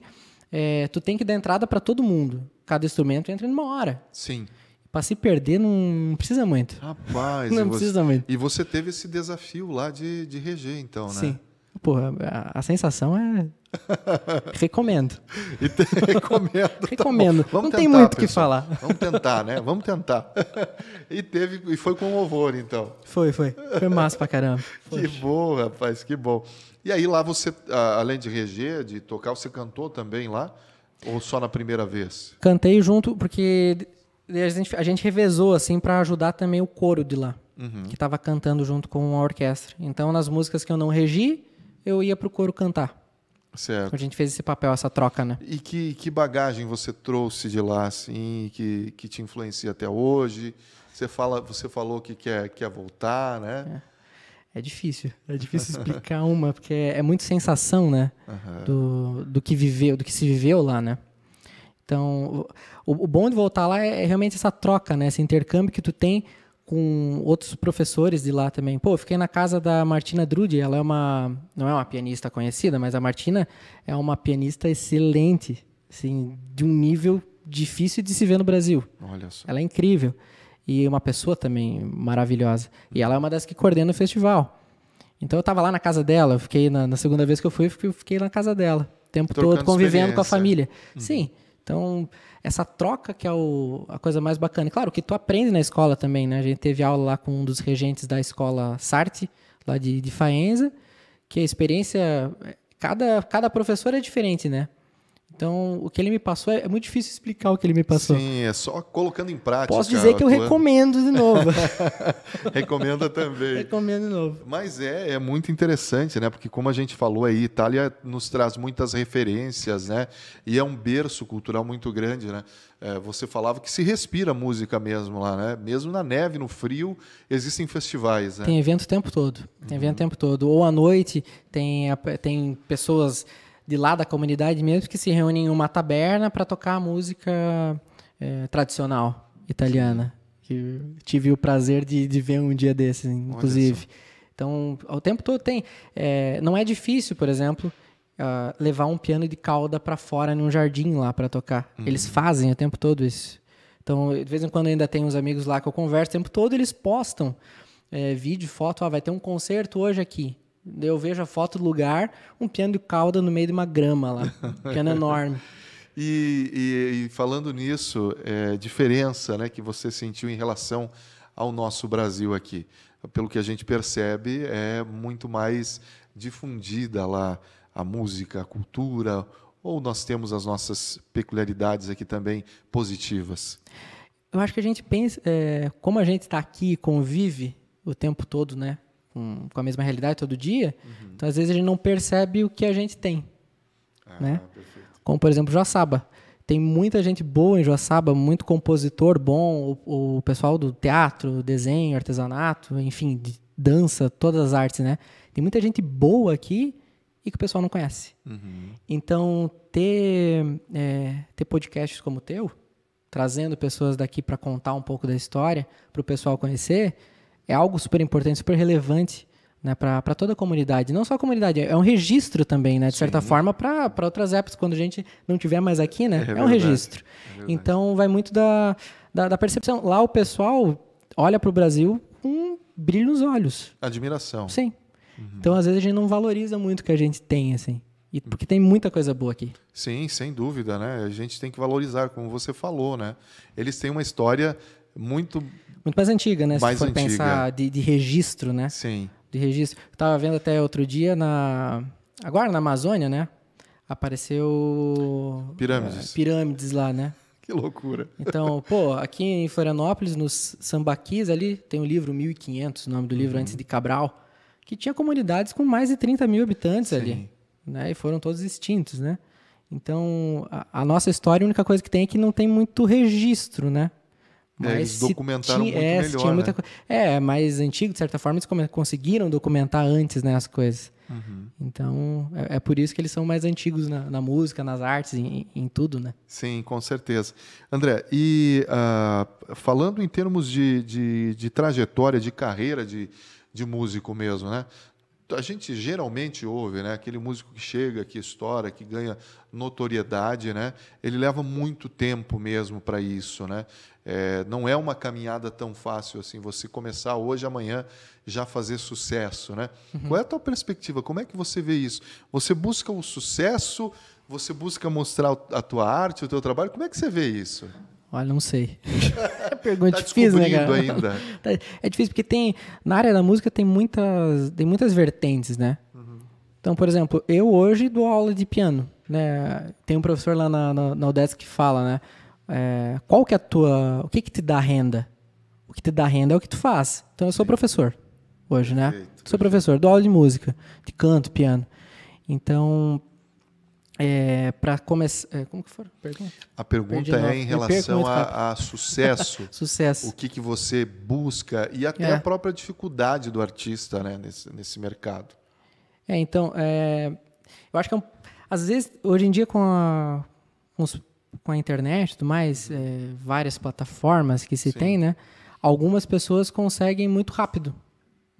É, tu tem que dar entrada para todo mundo. Cada instrumento entra em uma hora. Sim. Para se perder não precisa muito. Rapaz, não precisa muito. E você teve esse desafio lá de, de reger, então, né? Sim. Pô, a, a sensação é. Recomendo. Te... recomendo. Tá recomendo. Vamos não tentar, tem muito o que falar. Vamos tentar, né? Vamos tentar. e teve e foi com louvor, então. Foi, foi. Foi massa pra caramba. Poxa. Que bom, rapaz, que bom. E aí lá você, além de reger, de tocar, você cantou também lá? Ou só na primeira vez? Cantei junto, porque a gente, a gente revezou, assim, para ajudar também o coro de lá, uhum. que estava cantando junto com a orquestra. Então, nas músicas que eu não regi, eu ia pro coro cantar. Certo. A gente fez esse papel, essa troca, né? E que, que bagagem você trouxe de lá, assim, que, que te influencia até hoje? Você, fala, você falou que quer, quer voltar, né? É. é difícil, é difícil explicar uma, porque é, é muito sensação, né? Uhum. Do, do que viveu, do que se viveu lá, né? Então, o, o bom de voltar lá é, é, realmente essa troca, né? Esse intercâmbio que tu tem com outros professores de lá também. Pô, eu fiquei na casa da Martina Drude, ela é uma não é uma pianista conhecida, mas a Martina é uma pianista excelente, assim, de um nível difícil de se ver no Brasil. Olha só. Ela é incrível e uma pessoa também maravilhosa. E ela é uma das que coordena o festival. Então eu estava lá na casa dela, eu fiquei na, na, segunda vez que eu fui, eu fiquei na casa dela o tempo Trocando todo, convivendo com a família. Hum. Sim. Então, essa troca que é o, a coisa mais bacana. E claro, que tu aprende na escola também, né? A gente teve aula lá com um dos regentes da escola Sarte, lá de, de Faenza, que a experiência... Cada, cada professor é diferente, né? Então, o que ele me passou é, é, muito difícil explicar o que ele me passou. Sim, é só colocando em prática. Posso dizer que eu recomendo de novo. Recomenda também. Recomendo de novo. Mas é, é muito interessante, né? Porque como a gente falou aí, Itália nos traz muitas referências, né? E é um berço cultural muito grande, né? É, você falava que se respira música mesmo lá, né? Mesmo na neve, no frio, existem festivais, né? Tem evento o tempo todo. Tem evento o tempo todo. Ou à noite tem, tem pessoas de lá da comunidade mesmo que se reúnem em uma taberna para tocar música é, tradicional italiana. Que tive o prazer de, de ver um dia desses, inclusive. Então, ao tempo todo tem. É, não é difícil, por exemplo, uh, levar um piano de cauda para fora num jardim lá para tocar. Uhum. Eles fazem o tempo todo isso. Então, de vez em quando ainda tem uns amigos lá que eu converso o tempo todo, eles postam é, vídeo, foto, ah, vai ter um concerto hoje aqui. Eu vejo a foto do lugar, um piano de cauda no meio de uma grama lá. Um piano enorme. E, e, e, falando nisso, é, diferença né, que você sentiu em relação ao nosso Brasil aqui. Pelo que a gente percebe, é muito mais difundida lá a música, a cultura, ou nós temos as nossas peculiaridades aqui também positivas? Eu acho que a gente pensa, é, como a gente está aqui e convive o tempo todo, né? com, com a mesma realidade todo dia, uhum. então às vezes a gente não percebe o que a gente tem. Ah, né? Perfeito. Como, por exemplo, Joaçaba. Tem muita gente boa em Joaçaba, muito compositor bom, o, o pessoal do teatro, desenho, artesanato, enfim, de dança, todas as artes, né? Tem muita gente boa aqui e que o pessoal não conhece. Uhum. Então, ter, é, ter podcasts como o teu, trazendo pessoas daqui para contar um pouco da história, para o pessoal conhecer, é algo super importante, super relevante né, para toda a comunidade. Não só a comunidade, é um registro também, né, de Sim. certa forma, para outras apps, quando a gente não tiver mais aqui, né? É, é verdade, um registro. É então, vai muito da, da, da, percepção. Lá o pessoal olha para o Brasil com brilho nos olhos. Admiração. Sim. Uhum. Então, às vezes, a gente não valoriza muito o que a gente tem, assim. E, uhum. porque tem muita coisa boa aqui. Sim, sem dúvida, né? A gente tem que valorizar, como você falou, né? Eles têm uma história muito muito mais antiga, né? Mais for antiga. pensar de, de, registro, né? Sim. De registro. Eu tava vendo até outro dia na agora na Amazônia, né? Apareceu pirâmides. É, pirâmides lá, né? Que loucura. Então, pô, aqui em Florianópolis, nos sambaquis ali, tem o um livro 1500, o nome do livro uhum. antes de Cabral, que tinha comunidades com mais de 30 mil habitantes Sim. ali, né? E foram todos extintos, né? Então, a, a nossa história, a única coisa que tem é que não tem muito registro, né? Né, Mas é, eles documentaram muito é, melhor. Tinha né? muita É, mais antigo, de certa forma, eles conseguiram documentar antes né, as coisas. Uhum. Então, é, é, por isso que eles são mais antigos na, na música, nas artes, em, em, tudo, né? Sim, com certeza. André, e uh, falando em termos de, de, de trajetória, de carreira de, de músico mesmo, né? a gente geralmente ouve, né? Aquele músico que chega, que estoura, que ganha notoriedade, né? Ele leva muito tempo mesmo para isso, né? É, não é uma caminhada tão fácil assim, você começar hoje, amanhã já fazer sucesso. Né? Uhum. Qual é a tua perspectiva? Como é que você vê isso? Você busca o sucesso, você busca mostrar a tua arte, o teu trabalho? Como é que você vê isso? Olha, não sei. É pergunta tá difícil, né, cara? ainda. Tá, é difícil porque tem na área da música tem muitas, tem muitas vertentes, né? Uhum. Então, por exemplo, eu hoje dou aula de piano, né? Tem um professor lá na, na, na UDESC que fala, né? é, qual que é a tua, o que que te dá renda? O que te dá renda é o que tu faz. Então eu sou professor hoje, né? Perfeito. Sou professor, dou aula de música, de canto, piano. Então, é, para começar, é, como que foi? Pergunta? A pergunta é em relação a, a, sucesso. sucesso. O que, que você busca e até é. a própria dificuldade do artista, né, nesse, nesse mercado. É, então, é, eu acho que é um, às vezes hoje em dia com, a, com os com a internet e tudo mais, uhum. é, várias plataformas que se Sim. tem, né? Algumas pessoas conseguem muito rápido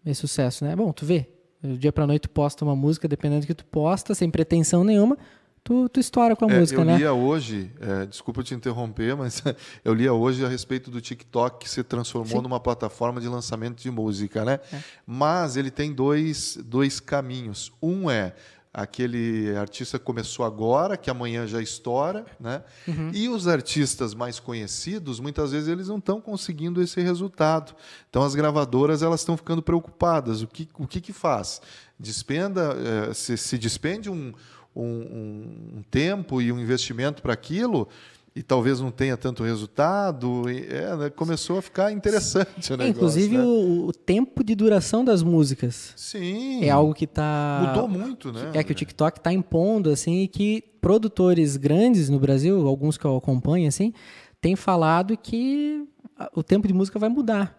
esse sucesso, né? Bom, tu vê, do dia para noite tu posta uma música, dependendo do que tu posta, sem pretensão nenhuma, tu, tu estoura com a é, música, eu né? Eu lia hoje, é, desculpa te interromper, mas eu lia hoje a respeito do TikTok que se transformou Sim. numa plataforma de lançamento de música, né? É. Mas ele tem dois, dois caminhos. Um é aquele artista começou agora, que amanhã já estoura, né? Uhum. E os artistas mais conhecidos, muitas vezes eles não estão conseguindo esse resultado. Então as gravadoras elas estão ficando preocupadas. O que o que, que faz? Despenda eh, se, se despende um, um, um tempo e um investimento para aquilo e talvez não tenha tanto resultado. É, né? Começou a ficar interessante o é, negócio. inclusive né? o, o, tempo de duração das músicas. Sim. É algo que está Mudou muito, né? É que o TikTok está impondo, assim, e que produtores grandes no Brasil, alguns que eu acompanho, assim, têm falado que o tempo de música vai mudar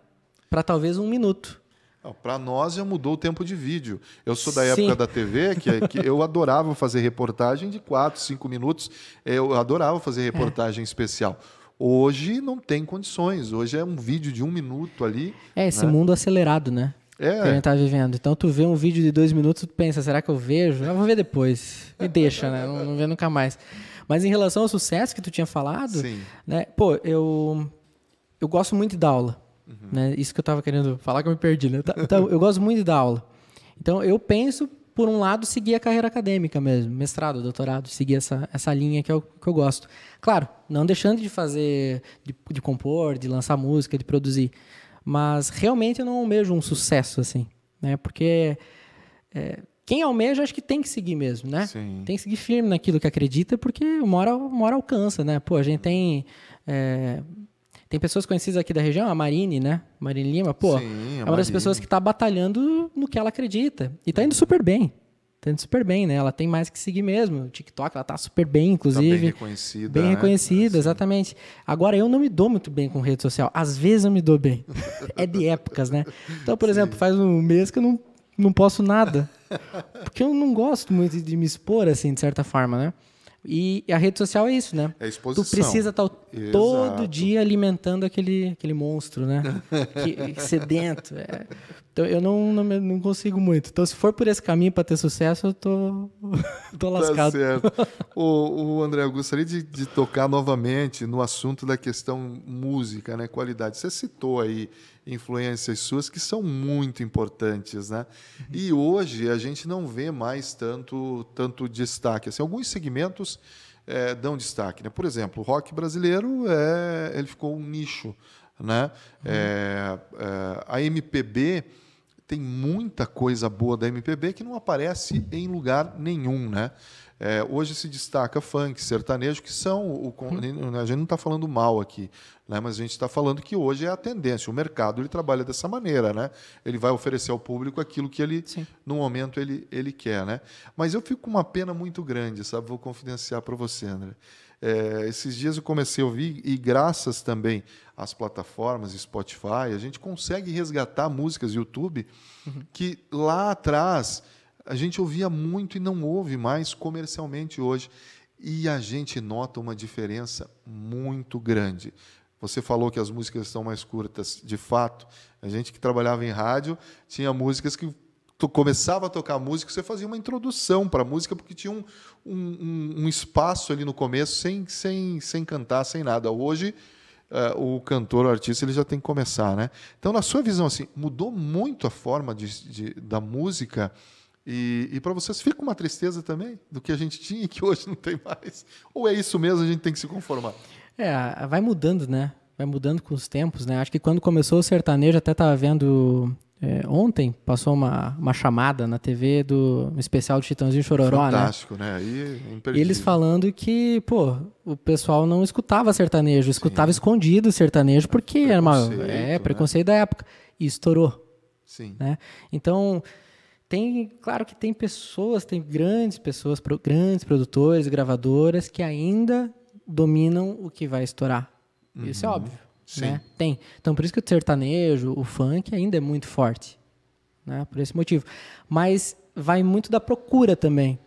para talvez um minuto. Para nós já mudou o tempo de vídeo. Eu sou da Sim. época da TV, que, é que, eu adorava fazer reportagem de 4, 5 minutos. Eu adorava fazer é. reportagem é. especial. Hoje não tem condições. Hoje é um vídeo de um minuto ali. É, esse né? mundo acelerado, né? É. Que a gente tá vivendo. Então tu vê um vídeo de dois minutos, tu pensa, será que eu vejo? Eu ah, vou ver depois. E deixa, né? Não, não vê nunca mais. Mas em relação ao sucesso que tu tinha falado, Sim. né? Pô, eu, eu gosto muito da aula. Uhum. Né? Isso que eu estava querendo falar que eu me perdi. Né? Então, eu gosto muito da aula. Então, eu penso, por um lado, seguir a carreira acadêmica mesmo, mestrado, doutorado, seguir essa, essa linha que eu, que eu gosto. Claro, não deixando de fazer, de, de compor, de lançar música, de produzir. Mas realmente eu não almejo um sucesso assim. Né? Porque. É, quem almeja, acho que tem que seguir mesmo, né? Tem que seguir firme naquilo que acredita, porque uma hora, uma hora alcança, né? Pô, a gente tem é, tem pessoas conhecidas aqui da região, a Marine, né? Marine Lima, pô, Sim, é uma Marine. das pessoas que está batalhando no que ela acredita. E está indo super bem. Tá indo super bem, né? Ela tem mais que seguir mesmo. O TikTok, ela tá super bem, inclusive. Tá bem reconhecida. Bem né? reconhecida, é, exatamente. Agora, eu não me dou muito bem com rede social. Às vezes eu me dou bem. é de épocas, né? Então, por Sim. exemplo, faz um mês que eu não, não posso nada. Porque eu não gosto muito de me expor, assim, de certa forma, né? E a rede social é isso, né? É exposição. Tu precisa estar tá Exato. todo dia alimentando aquele, aquele monstro, né? que, sedento. É. Então eu não, não, não, consigo muito. Então, se for por esse caminho para ter sucesso, eu tô, tô tá lascado. Tá certo. o, o André, eu gostaria de, de, tocar novamente no assunto da questão música, né? Qualidade. Você citou aí influências suas que são muito importantes, né? E hoje a gente não vê mais tanto, tanto destaque. Assim, alguns segmentos é, dão destaque, né? Por exemplo, o rock brasileiro é, ele ficou um nicho né? Uhum. É, é, a MPB tem muita coisa boa da MPB que não aparece em lugar nenhum. Né? É, hoje se destaca funk, sertanejo, que são. O, o uhum. a gente não está falando mal aqui, né? mas a gente está falando que hoje é a tendência. O mercado ele trabalha dessa maneira. Né? Ele vai oferecer ao público aquilo que ele, Sim. no momento, ele, ele quer. Né? Mas eu fico com uma pena muito grande, sabe? Vou confidenciar para você, André. É, esses dias eu comecei a ouvir, e graças também às plataformas Spotify, a gente consegue resgatar músicas YouTube uhum. que lá atrás a gente ouvia muito e não ouve mais comercialmente hoje. E a gente nota uma diferença muito grande. Você falou que as músicas são mais curtas. De fato, a gente que trabalhava em rádio tinha músicas que tu começava a tocar música, você fazia uma introdução para a música, porque tinha um, um, um, espaço ali no começo sem, sem, sem cantar, sem nada. Hoje, uh, o cantor, o artista, ele já tem que começar, né? Então, na sua visão, assim, mudou muito a forma de, de da música e, e para vocês fica uma tristeza também do que a gente tinha e que hoje não tem mais? Ou é isso mesmo, a gente tem que se conformar? É, vai mudando, né? Vai mudando com os tempos, né? Acho que quando começou o sertanejo, até estava vendo é, ontem passou uma, uma chamada na TV do um especial de Titãzinho Chororó, né? Fantástico, né? né? E eles falando que, pô, o pessoal não escutava sertanejo, escutava Sim. escondido sertanejo, porque era uma é, né? preconceito né? da época. E estourou. Sim. Né? Então, tem, claro que tem pessoas, tem grandes pessoas, pro, grandes produtores, gravadoras que ainda dominam o que vai estourar. Isso é uhum. óbvio. Sim. Né? Tem. Então, por isso que o sertanejo, o funk ainda é muito forte. Né? Por esse motivo. Mas vai muito da procura também.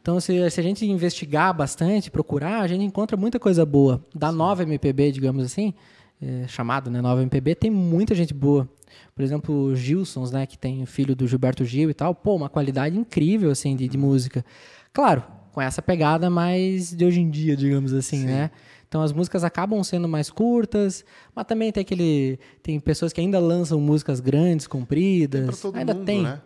Então, se, se, a gente investigar bastante, procurar, a gente encontra muita coisa boa. Da nova MPB, digamos assim, é, chamada né, nova MPB, tem muita gente boa. Por exemplo, o Gilsons, né, que tem filho do Gilberto Gil e tal, pô, uma qualidade incrível assim de, de uhum. música. Claro, com essa pegada mais de hoje em dia, digamos assim, Sim. né? Então as músicas acabam sendo mais curtas, mas também tem aquele. Tem pessoas que ainda lançam músicas grandes, compridas. Tem ainda mundo, tem. Né?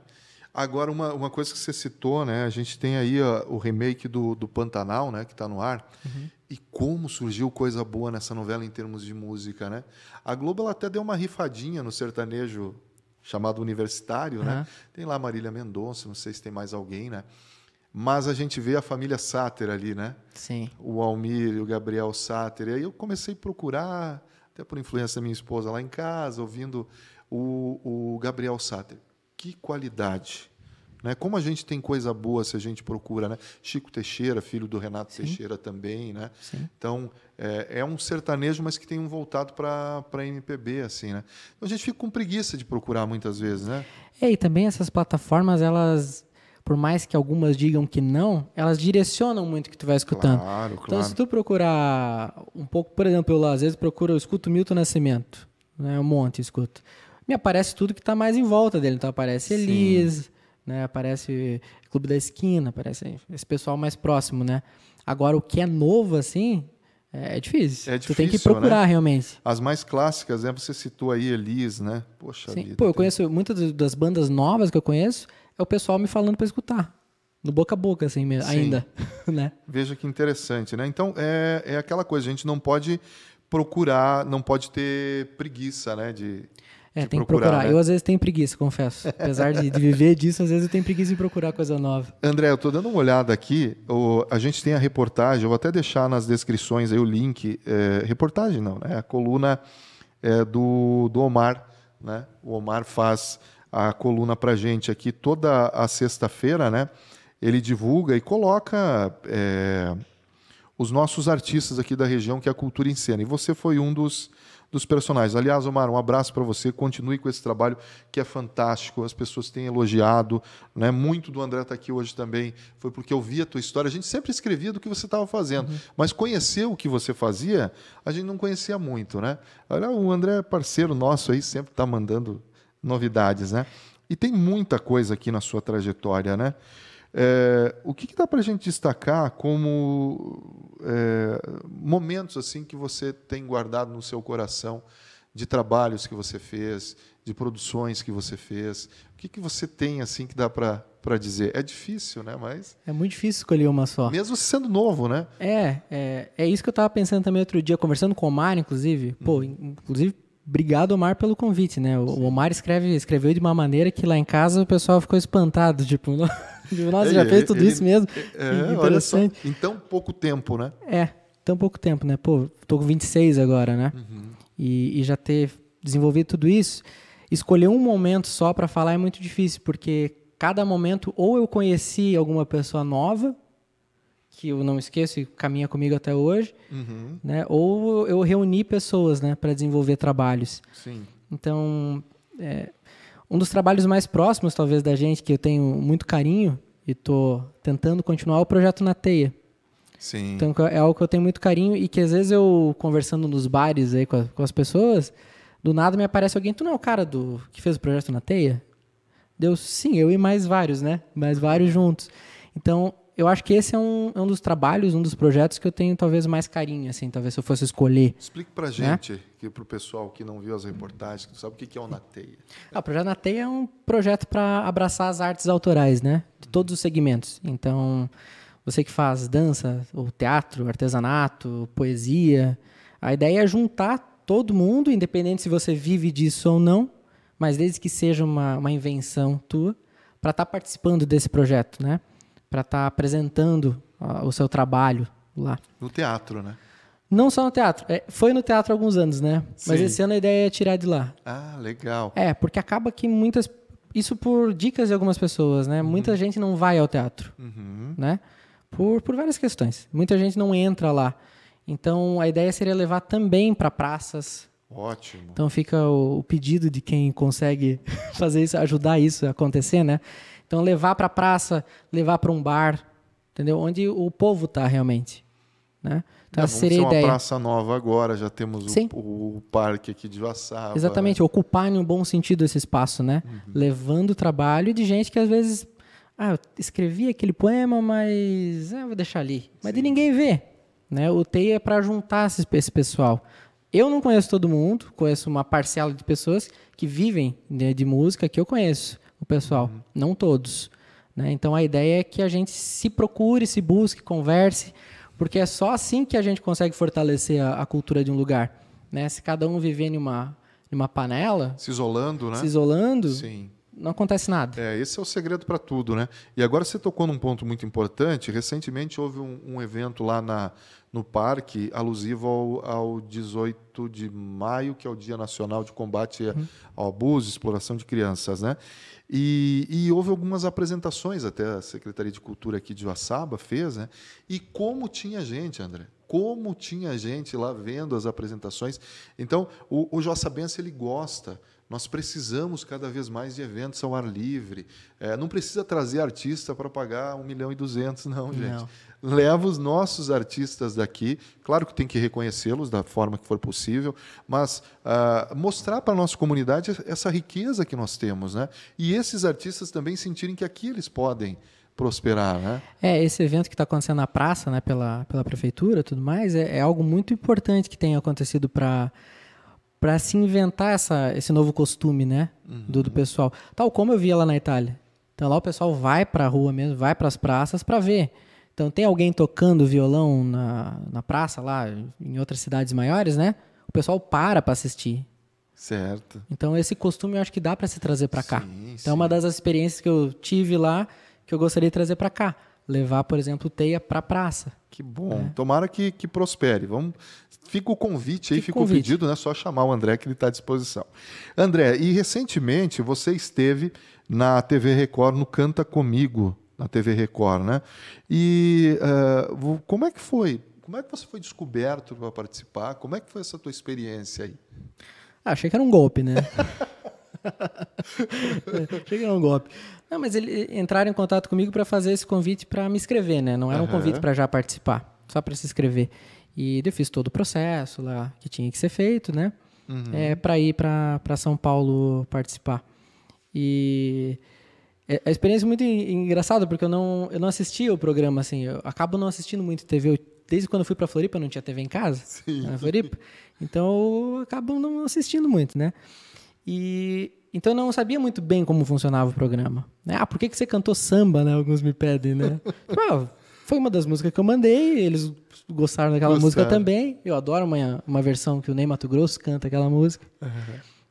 Agora, uma, uma coisa que você citou, né? A gente tem aí ó, o remake do, do Pantanal, né? Que está no ar. Uhum. E como surgiu coisa boa nessa novela em termos de música, né? A Globo ela até deu uma rifadinha no sertanejo chamado universitário, uhum. né? Tem lá Marília Mendonça, não sei se tem mais alguém, né? mas a gente vê a família Sáter ali, né? Sim. O Almir, o Gabriel Sáter. E aí eu comecei a procurar, até por influência da minha esposa lá em casa, ouvindo o, o Gabriel Sáter. Que qualidade! Né? Como a gente tem coisa boa se a gente procura, né? Chico Teixeira, filho do Renato Sim. Teixeira também, né? Sim. Então, é, é, um sertanejo, mas que tem um voltado para a MPB, assim, né? Então, a gente fica com preguiça de procurar muitas vezes, né? É, e também essas plataformas, elas por mais que algumas digam que não, elas direcionam muito o que tu vai escutando. Claro, claro. Então, se tu procurar um pouco, por exemplo, eu lá, às vezes procuro, eu escuto Milton Nascimento, né, um monte escuto. Me aparece tudo que está mais em volta dele. Então, aparece Elis, né, aparece Clube da Esquina, aparece esse pessoal mais próximo, né? Agora, o que é novo, assim, é, é difícil. É difícil. Tu tem que né? procurar né? realmente. As mais clássicas, né? Você citou aí Elis, né? Poxa Sim. vida. Pô, eu tem... conheço muitas das bandas novas que eu conheço é o pessoal me falando para escutar. No boca a boca, assim, mesmo, Sim. ainda. né? Veja que interessante, né? Então, é, é aquela coisa, a gente não pode procurar, não pode ter preguiça, né? De, é, de tem procurar, que procurar. Né? Eu às vezes tenho preguiça, confesso. Apesar de, de, viver disso, às vezes eu tenho preguiça de procurar coisa nova. André, eu estou dando uma olhada aqui. O, a gente tem a reportagem, eu vou até deixar nas descrições aí o link. É, reportagem não, né? A coluna é, do, do Omar, né? O Omar faz a coluna para gente aqui toda a sexta-feira, né? Ele divulga e coloca é, os nossos artistas aqui da região que é a cultura em cena. E você foi um dos, dos personagens. Aliás, Omar, um abraço para você. Continue com esse trabalho que é fantástico. As pessoas têm elogiado, né? Muito do André está aqui hoje também. Foi porque eu vi a tua história. A gente sempre escrevia do que você estava fazendo, uhum. mas conhecer o que você fazia, a gente não conhecia muito, né? Olha, o André é parceiro nosso aí, sempre está mandando novidades, né? E tem muita coisa aqui na sua trajetória, né? É, o que, que dá para a gente destacar como é, momentos assim que você tem guardado no seu coração de trabalhos que você fez, de produções que você fez? O que, que você tem assim que dá para para dizer. É difícil, né? Mas. É muito difícil escolher uma só. Mesmo sendo novo, né? É, é, é isso que eu estava pensando também outro dia, conversando com o Mário, inclusive. Pô, hum. inclusive, Obrigado, Omar, pelo convite, né? O, Omar escreve, escreveu de uma maneira que lá em casa o pessoal ficou espantado, tipo, tipo, nossa, ele, já fez tudo ele, isso mesmo? É, interessante. em tão pouco tempo, né? É, tão pouco tempo, né? Pô, tô com 26 agora, né? Uhum. E, e já ter desenvolvido tudo isso, escolher um momento só para falar é muito difícil, porque cada momento ou eu conheci alguma pessoa nova que eu não esqueço e caminha comigo até hoje, uhum. né? Ou eu reuni pessoas, né, para desenvolver trabalhos. Sim. Então, é, um dos trabalhos mais próximos, talvez, da gente, que eu tenho muito carinho e estou tentando continuar, é o projeto na teia. Sim. Então, é, é algo que eu tenho muito carinho e que, às vezes, eu conversando nos bares aí com, a, com as pessoas, do nada me aparece alguém, tu não é o cara do, que fez o projeto na teia? Deus, sim, eu e mais vários, né? Mais vários juntos. Então, eu acho que esse é um, é um dos trabalhos, um dos projetos que eu tenho talvez mais carinho, assim, talvez se eu fosse escolher. Explique para né? gente, né? que para o pessoal que não viu as reportagens, que sabe o que é o Nateia. Ah, o projeto Nateia é um projeto para abraçar as artes autorais, né? De todos os segmentos. Então, você que faz dança, ou teatro, artesanato, poesia, a ideia é juntar todo mundo, independente se você vive disso ou não, mas desde que seja uma, uma invenção tua, para estar tá participando desse projeto, né? para estar tá apresentando uh, o seu trabalho lá. No teatro, né? Não só no teatro. É, foi no teatro há alguns anos, né? Sim. Mas esse ano a ideia é tirar de lá. Ah, legal. É, porque acaba que muitas. Isso por dicas de algumas pessoas, né? Uhum. Muita gente não vai ao teatro, uhum. né? Por, por várias questões. Muita gente não entra lá. Então a ideia seria levar também para praças. Ótimo. Então fica o, o pedido de quem consegue fazer isso, ajudar isso a acontecer, né? Então, levar para a praça, levar para um bar, entendeu? Onde o povo está realmente. Né? Então, é, essa seria uma ideia. praça nova agora, já temos o, o, o, parque aqui de Vassar. Né? Exatamente, ocupar em um bom sentido esse espaço, né? Uhum. Levando trabalho de gente que às vezes. Ah, eu escrevi aquele poema, mas. Ah, vou deixar ali. Mas Sim. de ninguém vê. Né? O TEI é para juntar esse, esse pessoal. Eu não conheço todo mundo, conheço uma parcela de pessoas que vivem né, de música que eu conheço o pessoal, uhum. não todos. Né? Então a ideia é que a gente se procure, se busque, converse, porque é só assim que a gente consegue fortalecer a, a cultura de um lugar. Né? Se cada um viver em uma, em uma panela. Se isolando, né? Se isolando. Sim não acontece nada. É, esse é o segredo para tudo, né? E agora você tocou num ponto muito importante. Recentemente houve um, um evento lá na, no parque alusivo ao, ao, 18 de maio, que é o Dia Nacional de Combate uhum. ao Abuso e Exploração de Crianças, né? E, e, houve algumas apresentações, até a Secretaria de Cultura aqui de Joaçaba fez, né? E como tinha gente, André, como tinha gente lá vendo as apresentações. Então, o, o Joaçabense, ele gosta... Nós precisamos cada vez mais de eventos ao ar livre. É, não precisa trazer artista para pagar um milhão e duzentos não, gente. Não. Leva os nossos artistas daqui. Claro que tem que reconhecê-los da forma que for possível, mas uh, mostrar para a nossa comunidade essa riqueza que nós temos. Né? E esses artistas também sentirem que aqui eles podem prosperar, né? É, esse evento que está acontecendo na praça, né, pela, pela prefeitura tudo mais, é, é algo muito importante que tenha acontecido para para se inventar essa, esse novo costume, né? Uhum. Do, do, pessoal. Tal como eu via lá na Itália. Então lá o pessoal vai para a rua mesmo, vai para as praças para ver. Então tem alguém tocando violão na, na praça lá, em outras cidades maiores, né? O pessoal para para assistir. Certo. Então esse costume eu acho que dá para se trazer para cá. Sim, então é uma das experiências que eu tive lá que eu gostaria de trazer para cá levar, por exemplo, teia para a praça. Que bom. É. Tomara que, que prospere. Vamos. Fica o convite aí, fica, o pedido, né? Só chamar o André que ele está à disposição. André, e recentemente você esteve na TV Record no Canta Comigo, na TV Record, né? E uh, como é que foi? Como é que você foi descoberto para participar? Como é que foi essa tua experiência aí? Ah, achei que era um golpe, né? Chega um golpe. Não, mas ele entraram em contato comigo para fazer esse convite para me inscrever, né? Não era é uhum. um convite para já participar, só para se inscrever. E eu fiz todo o processo lá que tinha que ser feito, né? Uhum. É, para ir para São Paulo participar. E é, é a experiência é muito engraçada, porque eu não, eu não assistia o programa, assim. Eu acabo não assistindo muito TV. Eu, desde quando eu fui para Floripa, não tinha TV em casa. Sim. Na Floripa. Então, eu acabo não assistindo muito, né? E então eu não sabia muito bem como funcionava o programa. Né? Ah, por que, que você cantou samba, né? Alguns me pedem, né? Tipo, ah, foi uma das músicas que eu mandei, eles gostaram daquela música também. Eu adoro uma, uma versão que o Ney Mato Grosso canta aquela música. Uhum.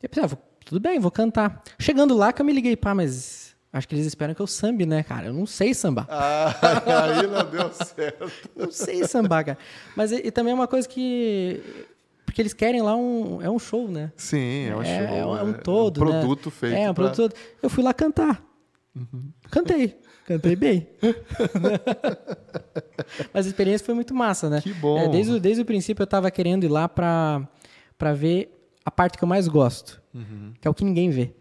E eu pensava, ah, tudo bem, vou cantar. Chegando lá que eu me liguei, pá, mas Acho que eles esperam que eu sambe, né, cara? Eu não sei sambar. Ah, aí não deu certo. não sei sambar, cara. Mas e, e também é uma coisa que porque eles querem lá um. É um show, né? Sim, é um é, show. É um, é um todo. É né? um produto feito. É, um pra... produto todo. Eu fui lá cantar. Uhum. Cantei. Cantei bem. Mas a experiência foi muito massa, né? Que bom. É, desde, desde o princípio eu estava querendo ir lá para pra ver a parte que eu mais gosto, uhum. que é o que ninguém vê.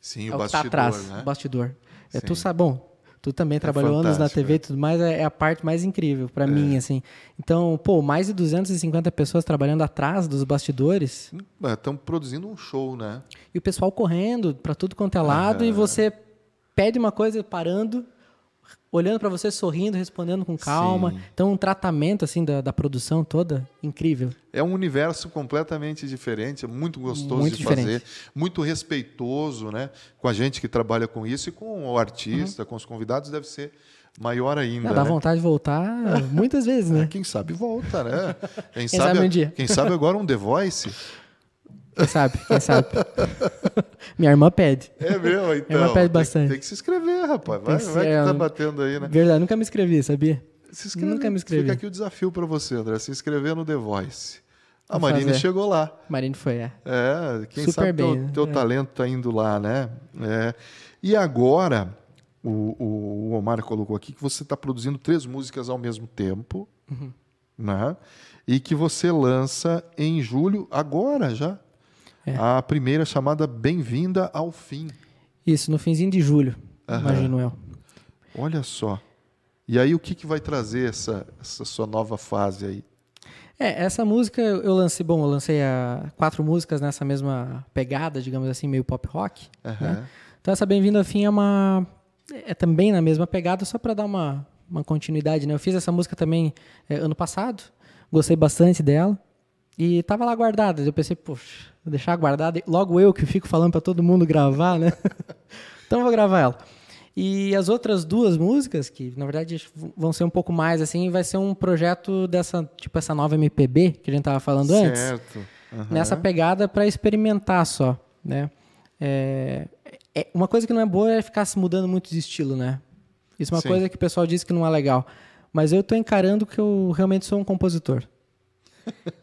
Sim, é o, o tá bastidor. Tá atrás, né? bastidor. É, tu sabe, bom, Tu também é trabalhou anos na TV e tudo mais, é, é a parte mais incrível para é. mim, assim. Então, pô, mais de 250 pessoas trabalhando atrás dos bastidores. Estão hum, é, produzindo um show, né? E o pessoal correndo para tudo quanto é lado e você pede uma coisa parando olhando para você, sorrindo, respondendo com calma. Sim. Então, um tratamento assim da, da, produção toda incrível. É um universo completamente diferente, é muito gostoso muito de diferente. fazer, muito respeitoso, né, com a gente que trabalha com isso e com o artista, uhum. com os convidados deve ser maior ainda. Não, ah, dá né? vontade de voltar muitas vezes, né? Quem sabe volta, né? Quem, quem sabe, sabe um quem sabe agora um The Voice. Quem sabe? Quem sabe? Minha irmã pede. É meu, então. Minha irmã então, pede bastante. Tem, tem que se inscrever, rapaz. Vai, vai que tá é batendo aí, né? Verdade, nunca me inscrevi, sabia? Se inscreve, nunca me inscrevi. Fica aqui o desafio para você, André. Se inscrever no The Voice. A Marina Marine chegou lá. Marine foi, é. É, quem Super sabe bem, teu, teu é. talento tá indo lá, né? É. E agora, o, o, o, Omar colocou aqui que você está produzindo três músicas ao mesmo tempo, uhum. né? E que você lança em julho, agora já. É. A primeira chamada Bem-vinda ao Fim. Isso, no finzinho de julho, uhum. imagino eu. Olha só. E aí, o que, que vai trazer essa, essa sua nova fase aí? É, essa música eu lancei, bom, eu lancei a, quatro músicas nessa mesma pegada, digamos assim, meio pop rock. Uhum. Né? Então essa Bem-vinda ao Fim é uma é também na mesma pegada, só para dar uma, uma continuidade, né? Eu fiz essa música também é, ano passado, gostei bastante dela e tava lá guardada. Eu pensei, poxa, Vou deixar guardada. Logo eu que fico falando para todo mundo gravar, né? então vou gravar ela. E as outras duas músicas, que na verdade vão ser um pouco mais assim, vai ser um projeto dessa, tipo essa nova MPB que a gente tava falando certo. antes. Certo. Uhum. Nessa pegada para experimentar só, né? É, é, uma coisa que não é boa é ficar se mudando muito de estilo, né? Isso é uma Sim. coisa que o pessoal diz que não é legal. Mas eu tô encarando que eu realmente sou um compositor.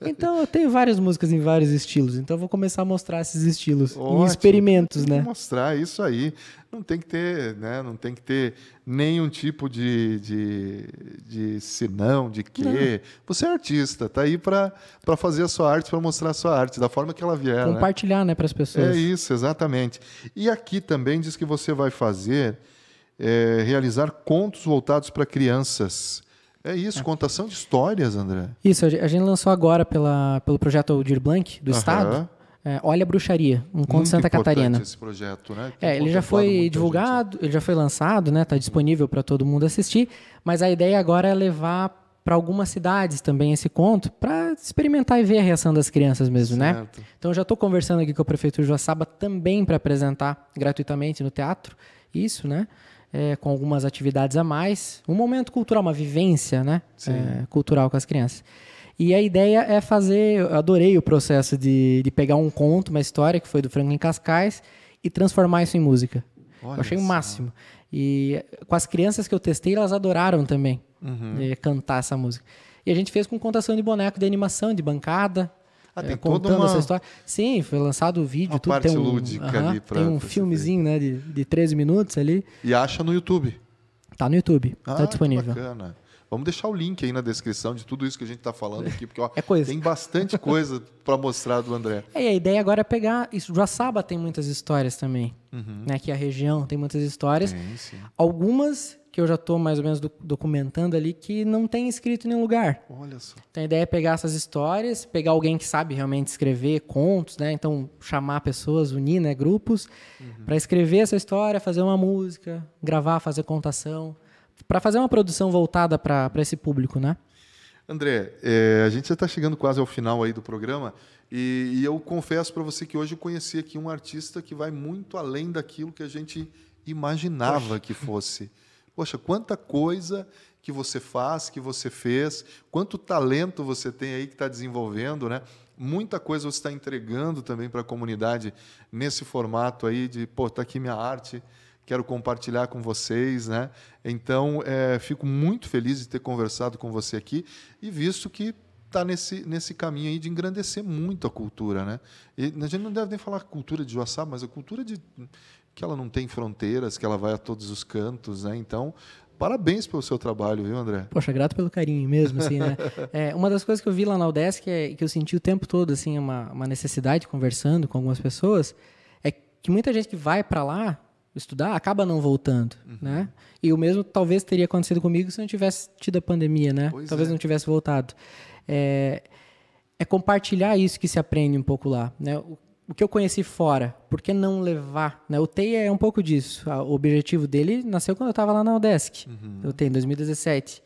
Então eu tenho várias músicas em vários estilos, então eu vou começar a mostrar esses estilos Ótimo. em experimentos, né? Mostrar isso aí. Não tem que ter, né? Não tem que ter nenhum tipo de, de, de sinão, de quê. Não. Você é artista, tá aí para fazer a sua arte, para mostrar a sua arte, da forma que ela vier. Né? Compartilhar, né, né para as pessoas. É isso, exatamente. E aqui também diz que você vai fazer, é, realizar contos voltados para crianças é isso, é. contação de histórias, André. Isso, a gente lançou agora pela, pelo projeto Dir Blank do Estado. É, Olha a Bruxaria, um conto de Santa Catarina. Esse projeto, né? é, ele já foi divulgado, gente. ele já foi lançado, né? Está disponível para todo mundo assistir. Mas a ideia agora é levar para algumas cidades também esse conto, para experimentar e ver a reação das crianças mesmo, né? certo. né? Então, eu já estou conversando aqui com o Prefeitura Joaçaba também para apresentar gratuitamente no teatro isso, né? é, com algumas atividades a mais. Um momento cultural, uma vivência né? É, cultural com as crianças. E a ideia é fazer. Eu adorei o processo de, de pegar um conto, uma história que foi do Franklin Cascais e transformar isso em música. Olha eu achei o máximo. E com as crianças que eu testei, elas adoraram também uhum. É, cantar essa música. E a gente fez com contação de boneco de animação, de bancada, ah, é, tem é, contando uma... essa história. Sim, foi lançado o vídeo, uma tudo parte tem um, lúdica uh -huh, ali pra, tem um filmezinho, né, de, de 13 minutos ali. E acha no YouTube. Tá no YouTube, ah, tá disponível. Que bacana. Vamos deixar o link aí na descrição de tudo isso que a gente está falando aqui, porque ó, é tem bastante coisa para mostrar do André. É, e a ideia agora é pegar isso. Joaçaba tem muitas histórias também, uhum. né? Que a região tem muitas histórias. Tem, Algumas que eu já estou mais ou menos documentando ali que não tem escrito em nenhum lugar. Olha só. Então a ideia é pegar essas histórias, pegar alguém que sabe realmente escrever contos, né? Então chamar pessoas, unir, né, grupos uhum. para escrever essa história, fazer uma música, gravar, fazer contação para fazer uma produção voltada para esse público, né? André, é, a gente já está chegando quase ao final aí do programa e, e eu confesso para você que hoje eu conheci aqui um artista que vai muito além daquilo que a gente imaginava Poxa. que fosse. Poxa, quanta coisa que você faz, que você fez, quanto talento você tem aí que está desenvolvendo, né? Muita coisa você está entregando também para a comunidade nesse formato aí de, pô, está aqui minha arte, quero compartilhar com vocês, né? Então, é, fico muito feliz de ter conversado com você aqui e visto que está nesse, nesse caminho aí de engrandecer muito a cultura, né? E a gente não deve nem falar cultura de Joaçaba, mas a cultura de que ela não tem fronteiras, que ela vai a todos os cantos, né? Então, parabéns pelo seu trabalho, viu, André? Poxa, grato pelo carinho mesmo, assim, né? é, uma das coisas que eu vi lá na UDESC é que eu senti o tempo todo, assim, uma, uma necessidade, conversando com algumas pessoas, é que muita gente que vai para lá estudar, acaba não voltando, uhum. né? E o mesmo talvez teria acontecido comigo se não tivesse tido a pandemia, né? Pois talvez é. não tivesse voltado. É, é, compartilhar isso que se aprende um pouco lá, né? O, o, que eu conheci fora, por que não levar? Né? O TEI é um pouco disso. O objetivo dele nasceu quando eu estava lá na UDESC. Uhum. Eu tenho, em 2017.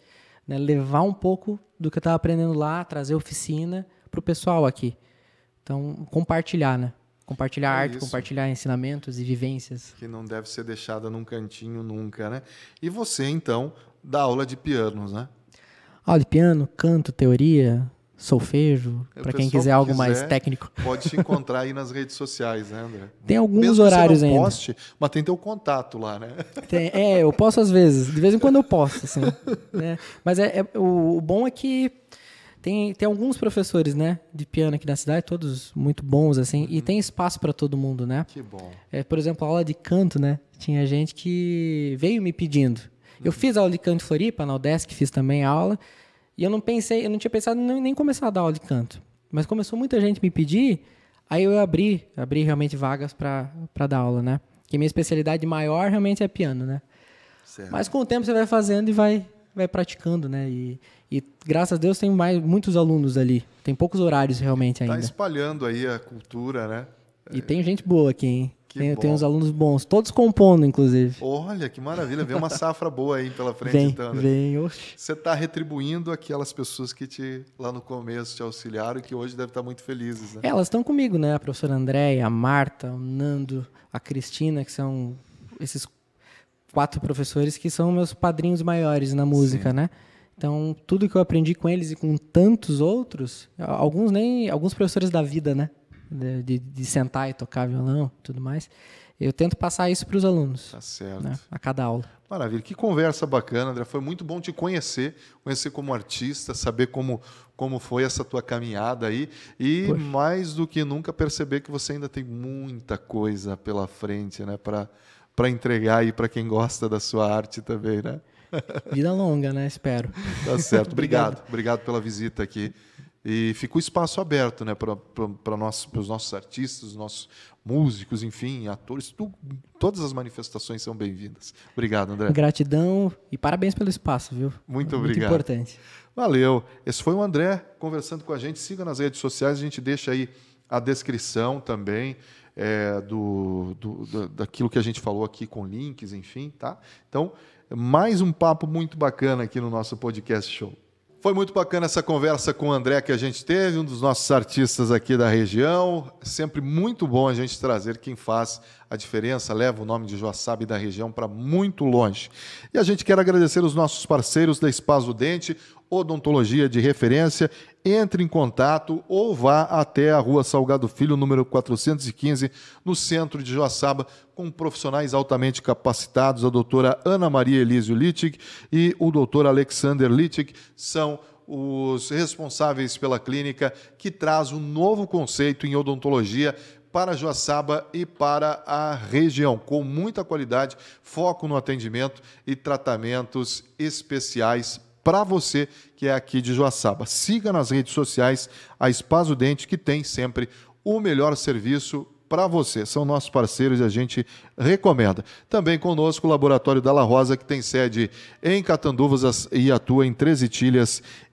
Né? Levar um pouco do que eu estava aprendendo lá, trazer oficina para o pessoal aqui. Então, compartilhar, né? Compartilhar é arte, isso. compartilhar ensinamentos e vivências. Que não deve ser deixada num cantinho nunca, né? E você, então, dá aula de pianos, né? Aula de piano, canto, teoria, solfejo, para quem quiser algo quiser, mais técnico. Pode te encontrar aí nas redes sociais, né, André? Tem alguns Mesmo horários que você não ainda. Poste, mas tem teu contato lá, né? Tem, é, eu posso às vezes. De vez em quando eu posto, assim. Né? Mas é, é o, o bom é que tem, tem alguns professores, né, de piano aqui na cidade, todos muito bons, assim, uhum. e tem espaço para todo mundo, né? Que bom. É, por exemplo, a aula de canto, né? Tinha gente que veio me pedindo. Uhum. Eu fiz aula de canto em Floripa, na UDESC, fiz também aula, e eu não pensei, eu não tinha pensado nem, nem começar a dar aula de canto. Mas começou muita gente me pedir, aí eu abri, abri realmente vagas para dar aula, né? Que minha especialidade maior realmente é piano, né? Certo. Mas com o tempo você vai fazendo e vai, vai praticando, né? E, e graças a Deus tem mais, muitos alunos ali. Tem poucos horários realmente tá ainda. Está espalhando aí a cultura, né? E é. tem gente boa aqui, hein? Que tem, bom. tem uns alunos bons, todos compondo, inclusive. Olha, que maravilha. Vem uma safra boa aí pela frente, vem, então. Né? Vem, oxe. Você está retribuindo aquelas pessoas que te, lá no começo te auxiliaram e que hoje devem estar tá muito felizes, né? É, elas estão comigo, né? A professora Andréia, a Marta, o Nando, a Cristina, que são esses quatro professores que são meus padrinhos maiores na música, Sim. né? Então, tudo que eu aprendi com eles e com tantos outros, alguns nem alguns professores da vida, né? De, de, de sentar e tocar violão, tudo mais. Eu tento passar isso para os alunos. Tá certo. Né? A cada aula. Maravilha. Que conversa bacana, André. Foi muito bom te conhecer, conhecer como artista, saber como, como foi essa tua caminhada aí e Poxa. mais do que nunca perceber que você ainda tem muita coisa pela frente, né, para para entregar aí para quem gosta da sua arte também, né? Vida longa, né? Espero. Tá certo. Obrigado. Obrigado, Obrigado pela visita aqui. E fica o espaço aberto né, para para nós, os nossos artistas, nossos músicos, enfim, atores. Tu, todas as manifestações são bem-vindas. Obrigado, André. Gratidão e parabéns pelo espaço, viu? Muito obrigado. Muito importante. Valeu. Esse foi o André conversando com a gente. Siga nas redes sociais, a gente deixa aí a descrição também é, do, do, daquilo que a gente falou aqui com links, enfim, tá? Então, mais um papo muito bacana aqui no nosso podcast show. Foi muito bacana essa conversa com o André que a gente teve, um dos nossos artistas aqui da região. É sempre muito bom a gente trazer quem faz a diferença, leva o nome de Joaçaba da região para muito longe. E a gente quer agradecer os nossos parceiros da Espaço Dente, odontologia de referência entre em contato ou vá até a Rua Salgado Filho, número 415, no centro de Joaçaba, com profissionais altamente capacitados. A doutora Ana Maria Elísio Litig e o doutor Alexander Litig são os responsáveis pela clínica que traz um novo conceito em odontologia para Joaçaba e para a região, com muita qualidade, foco no atendimento e tratamentos especiais para você que é aqui de Joaçaba. Siga nas redes sociais a Espaço Dente, que tem sempre o melhor serviço para você. São nossos parceiros e a gente recomenda. Também conosco o Laboratório da La Rosa, que tem sede em Catanduvas e atua em 13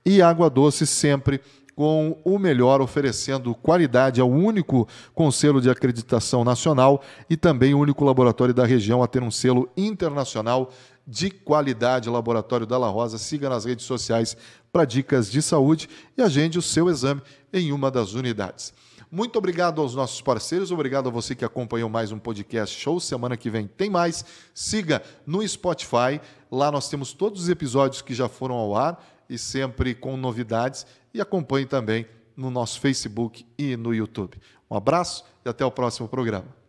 e Água Doce, sempre com o melhor, oferecendo qualidade ao único conselho de acreditação nacional e também o único laboratório da região a ter um selo internacional de qualidade. Laboratório Dalla Rosa, siga nas redes sociais para dicas de saúde e agende o seu exame em uma das unidades. Muito obrigado aos nossos parceiros, obrigado a você que acompanhou mais um podcast show. Semana que vem tem mais. Siga no Spotify, lá nós temos todos os episódios que já foram ao ar e sempre com novidades. E acompanhe também no nosso Facebook e no YouTube. Um abraço e até o próximo programa.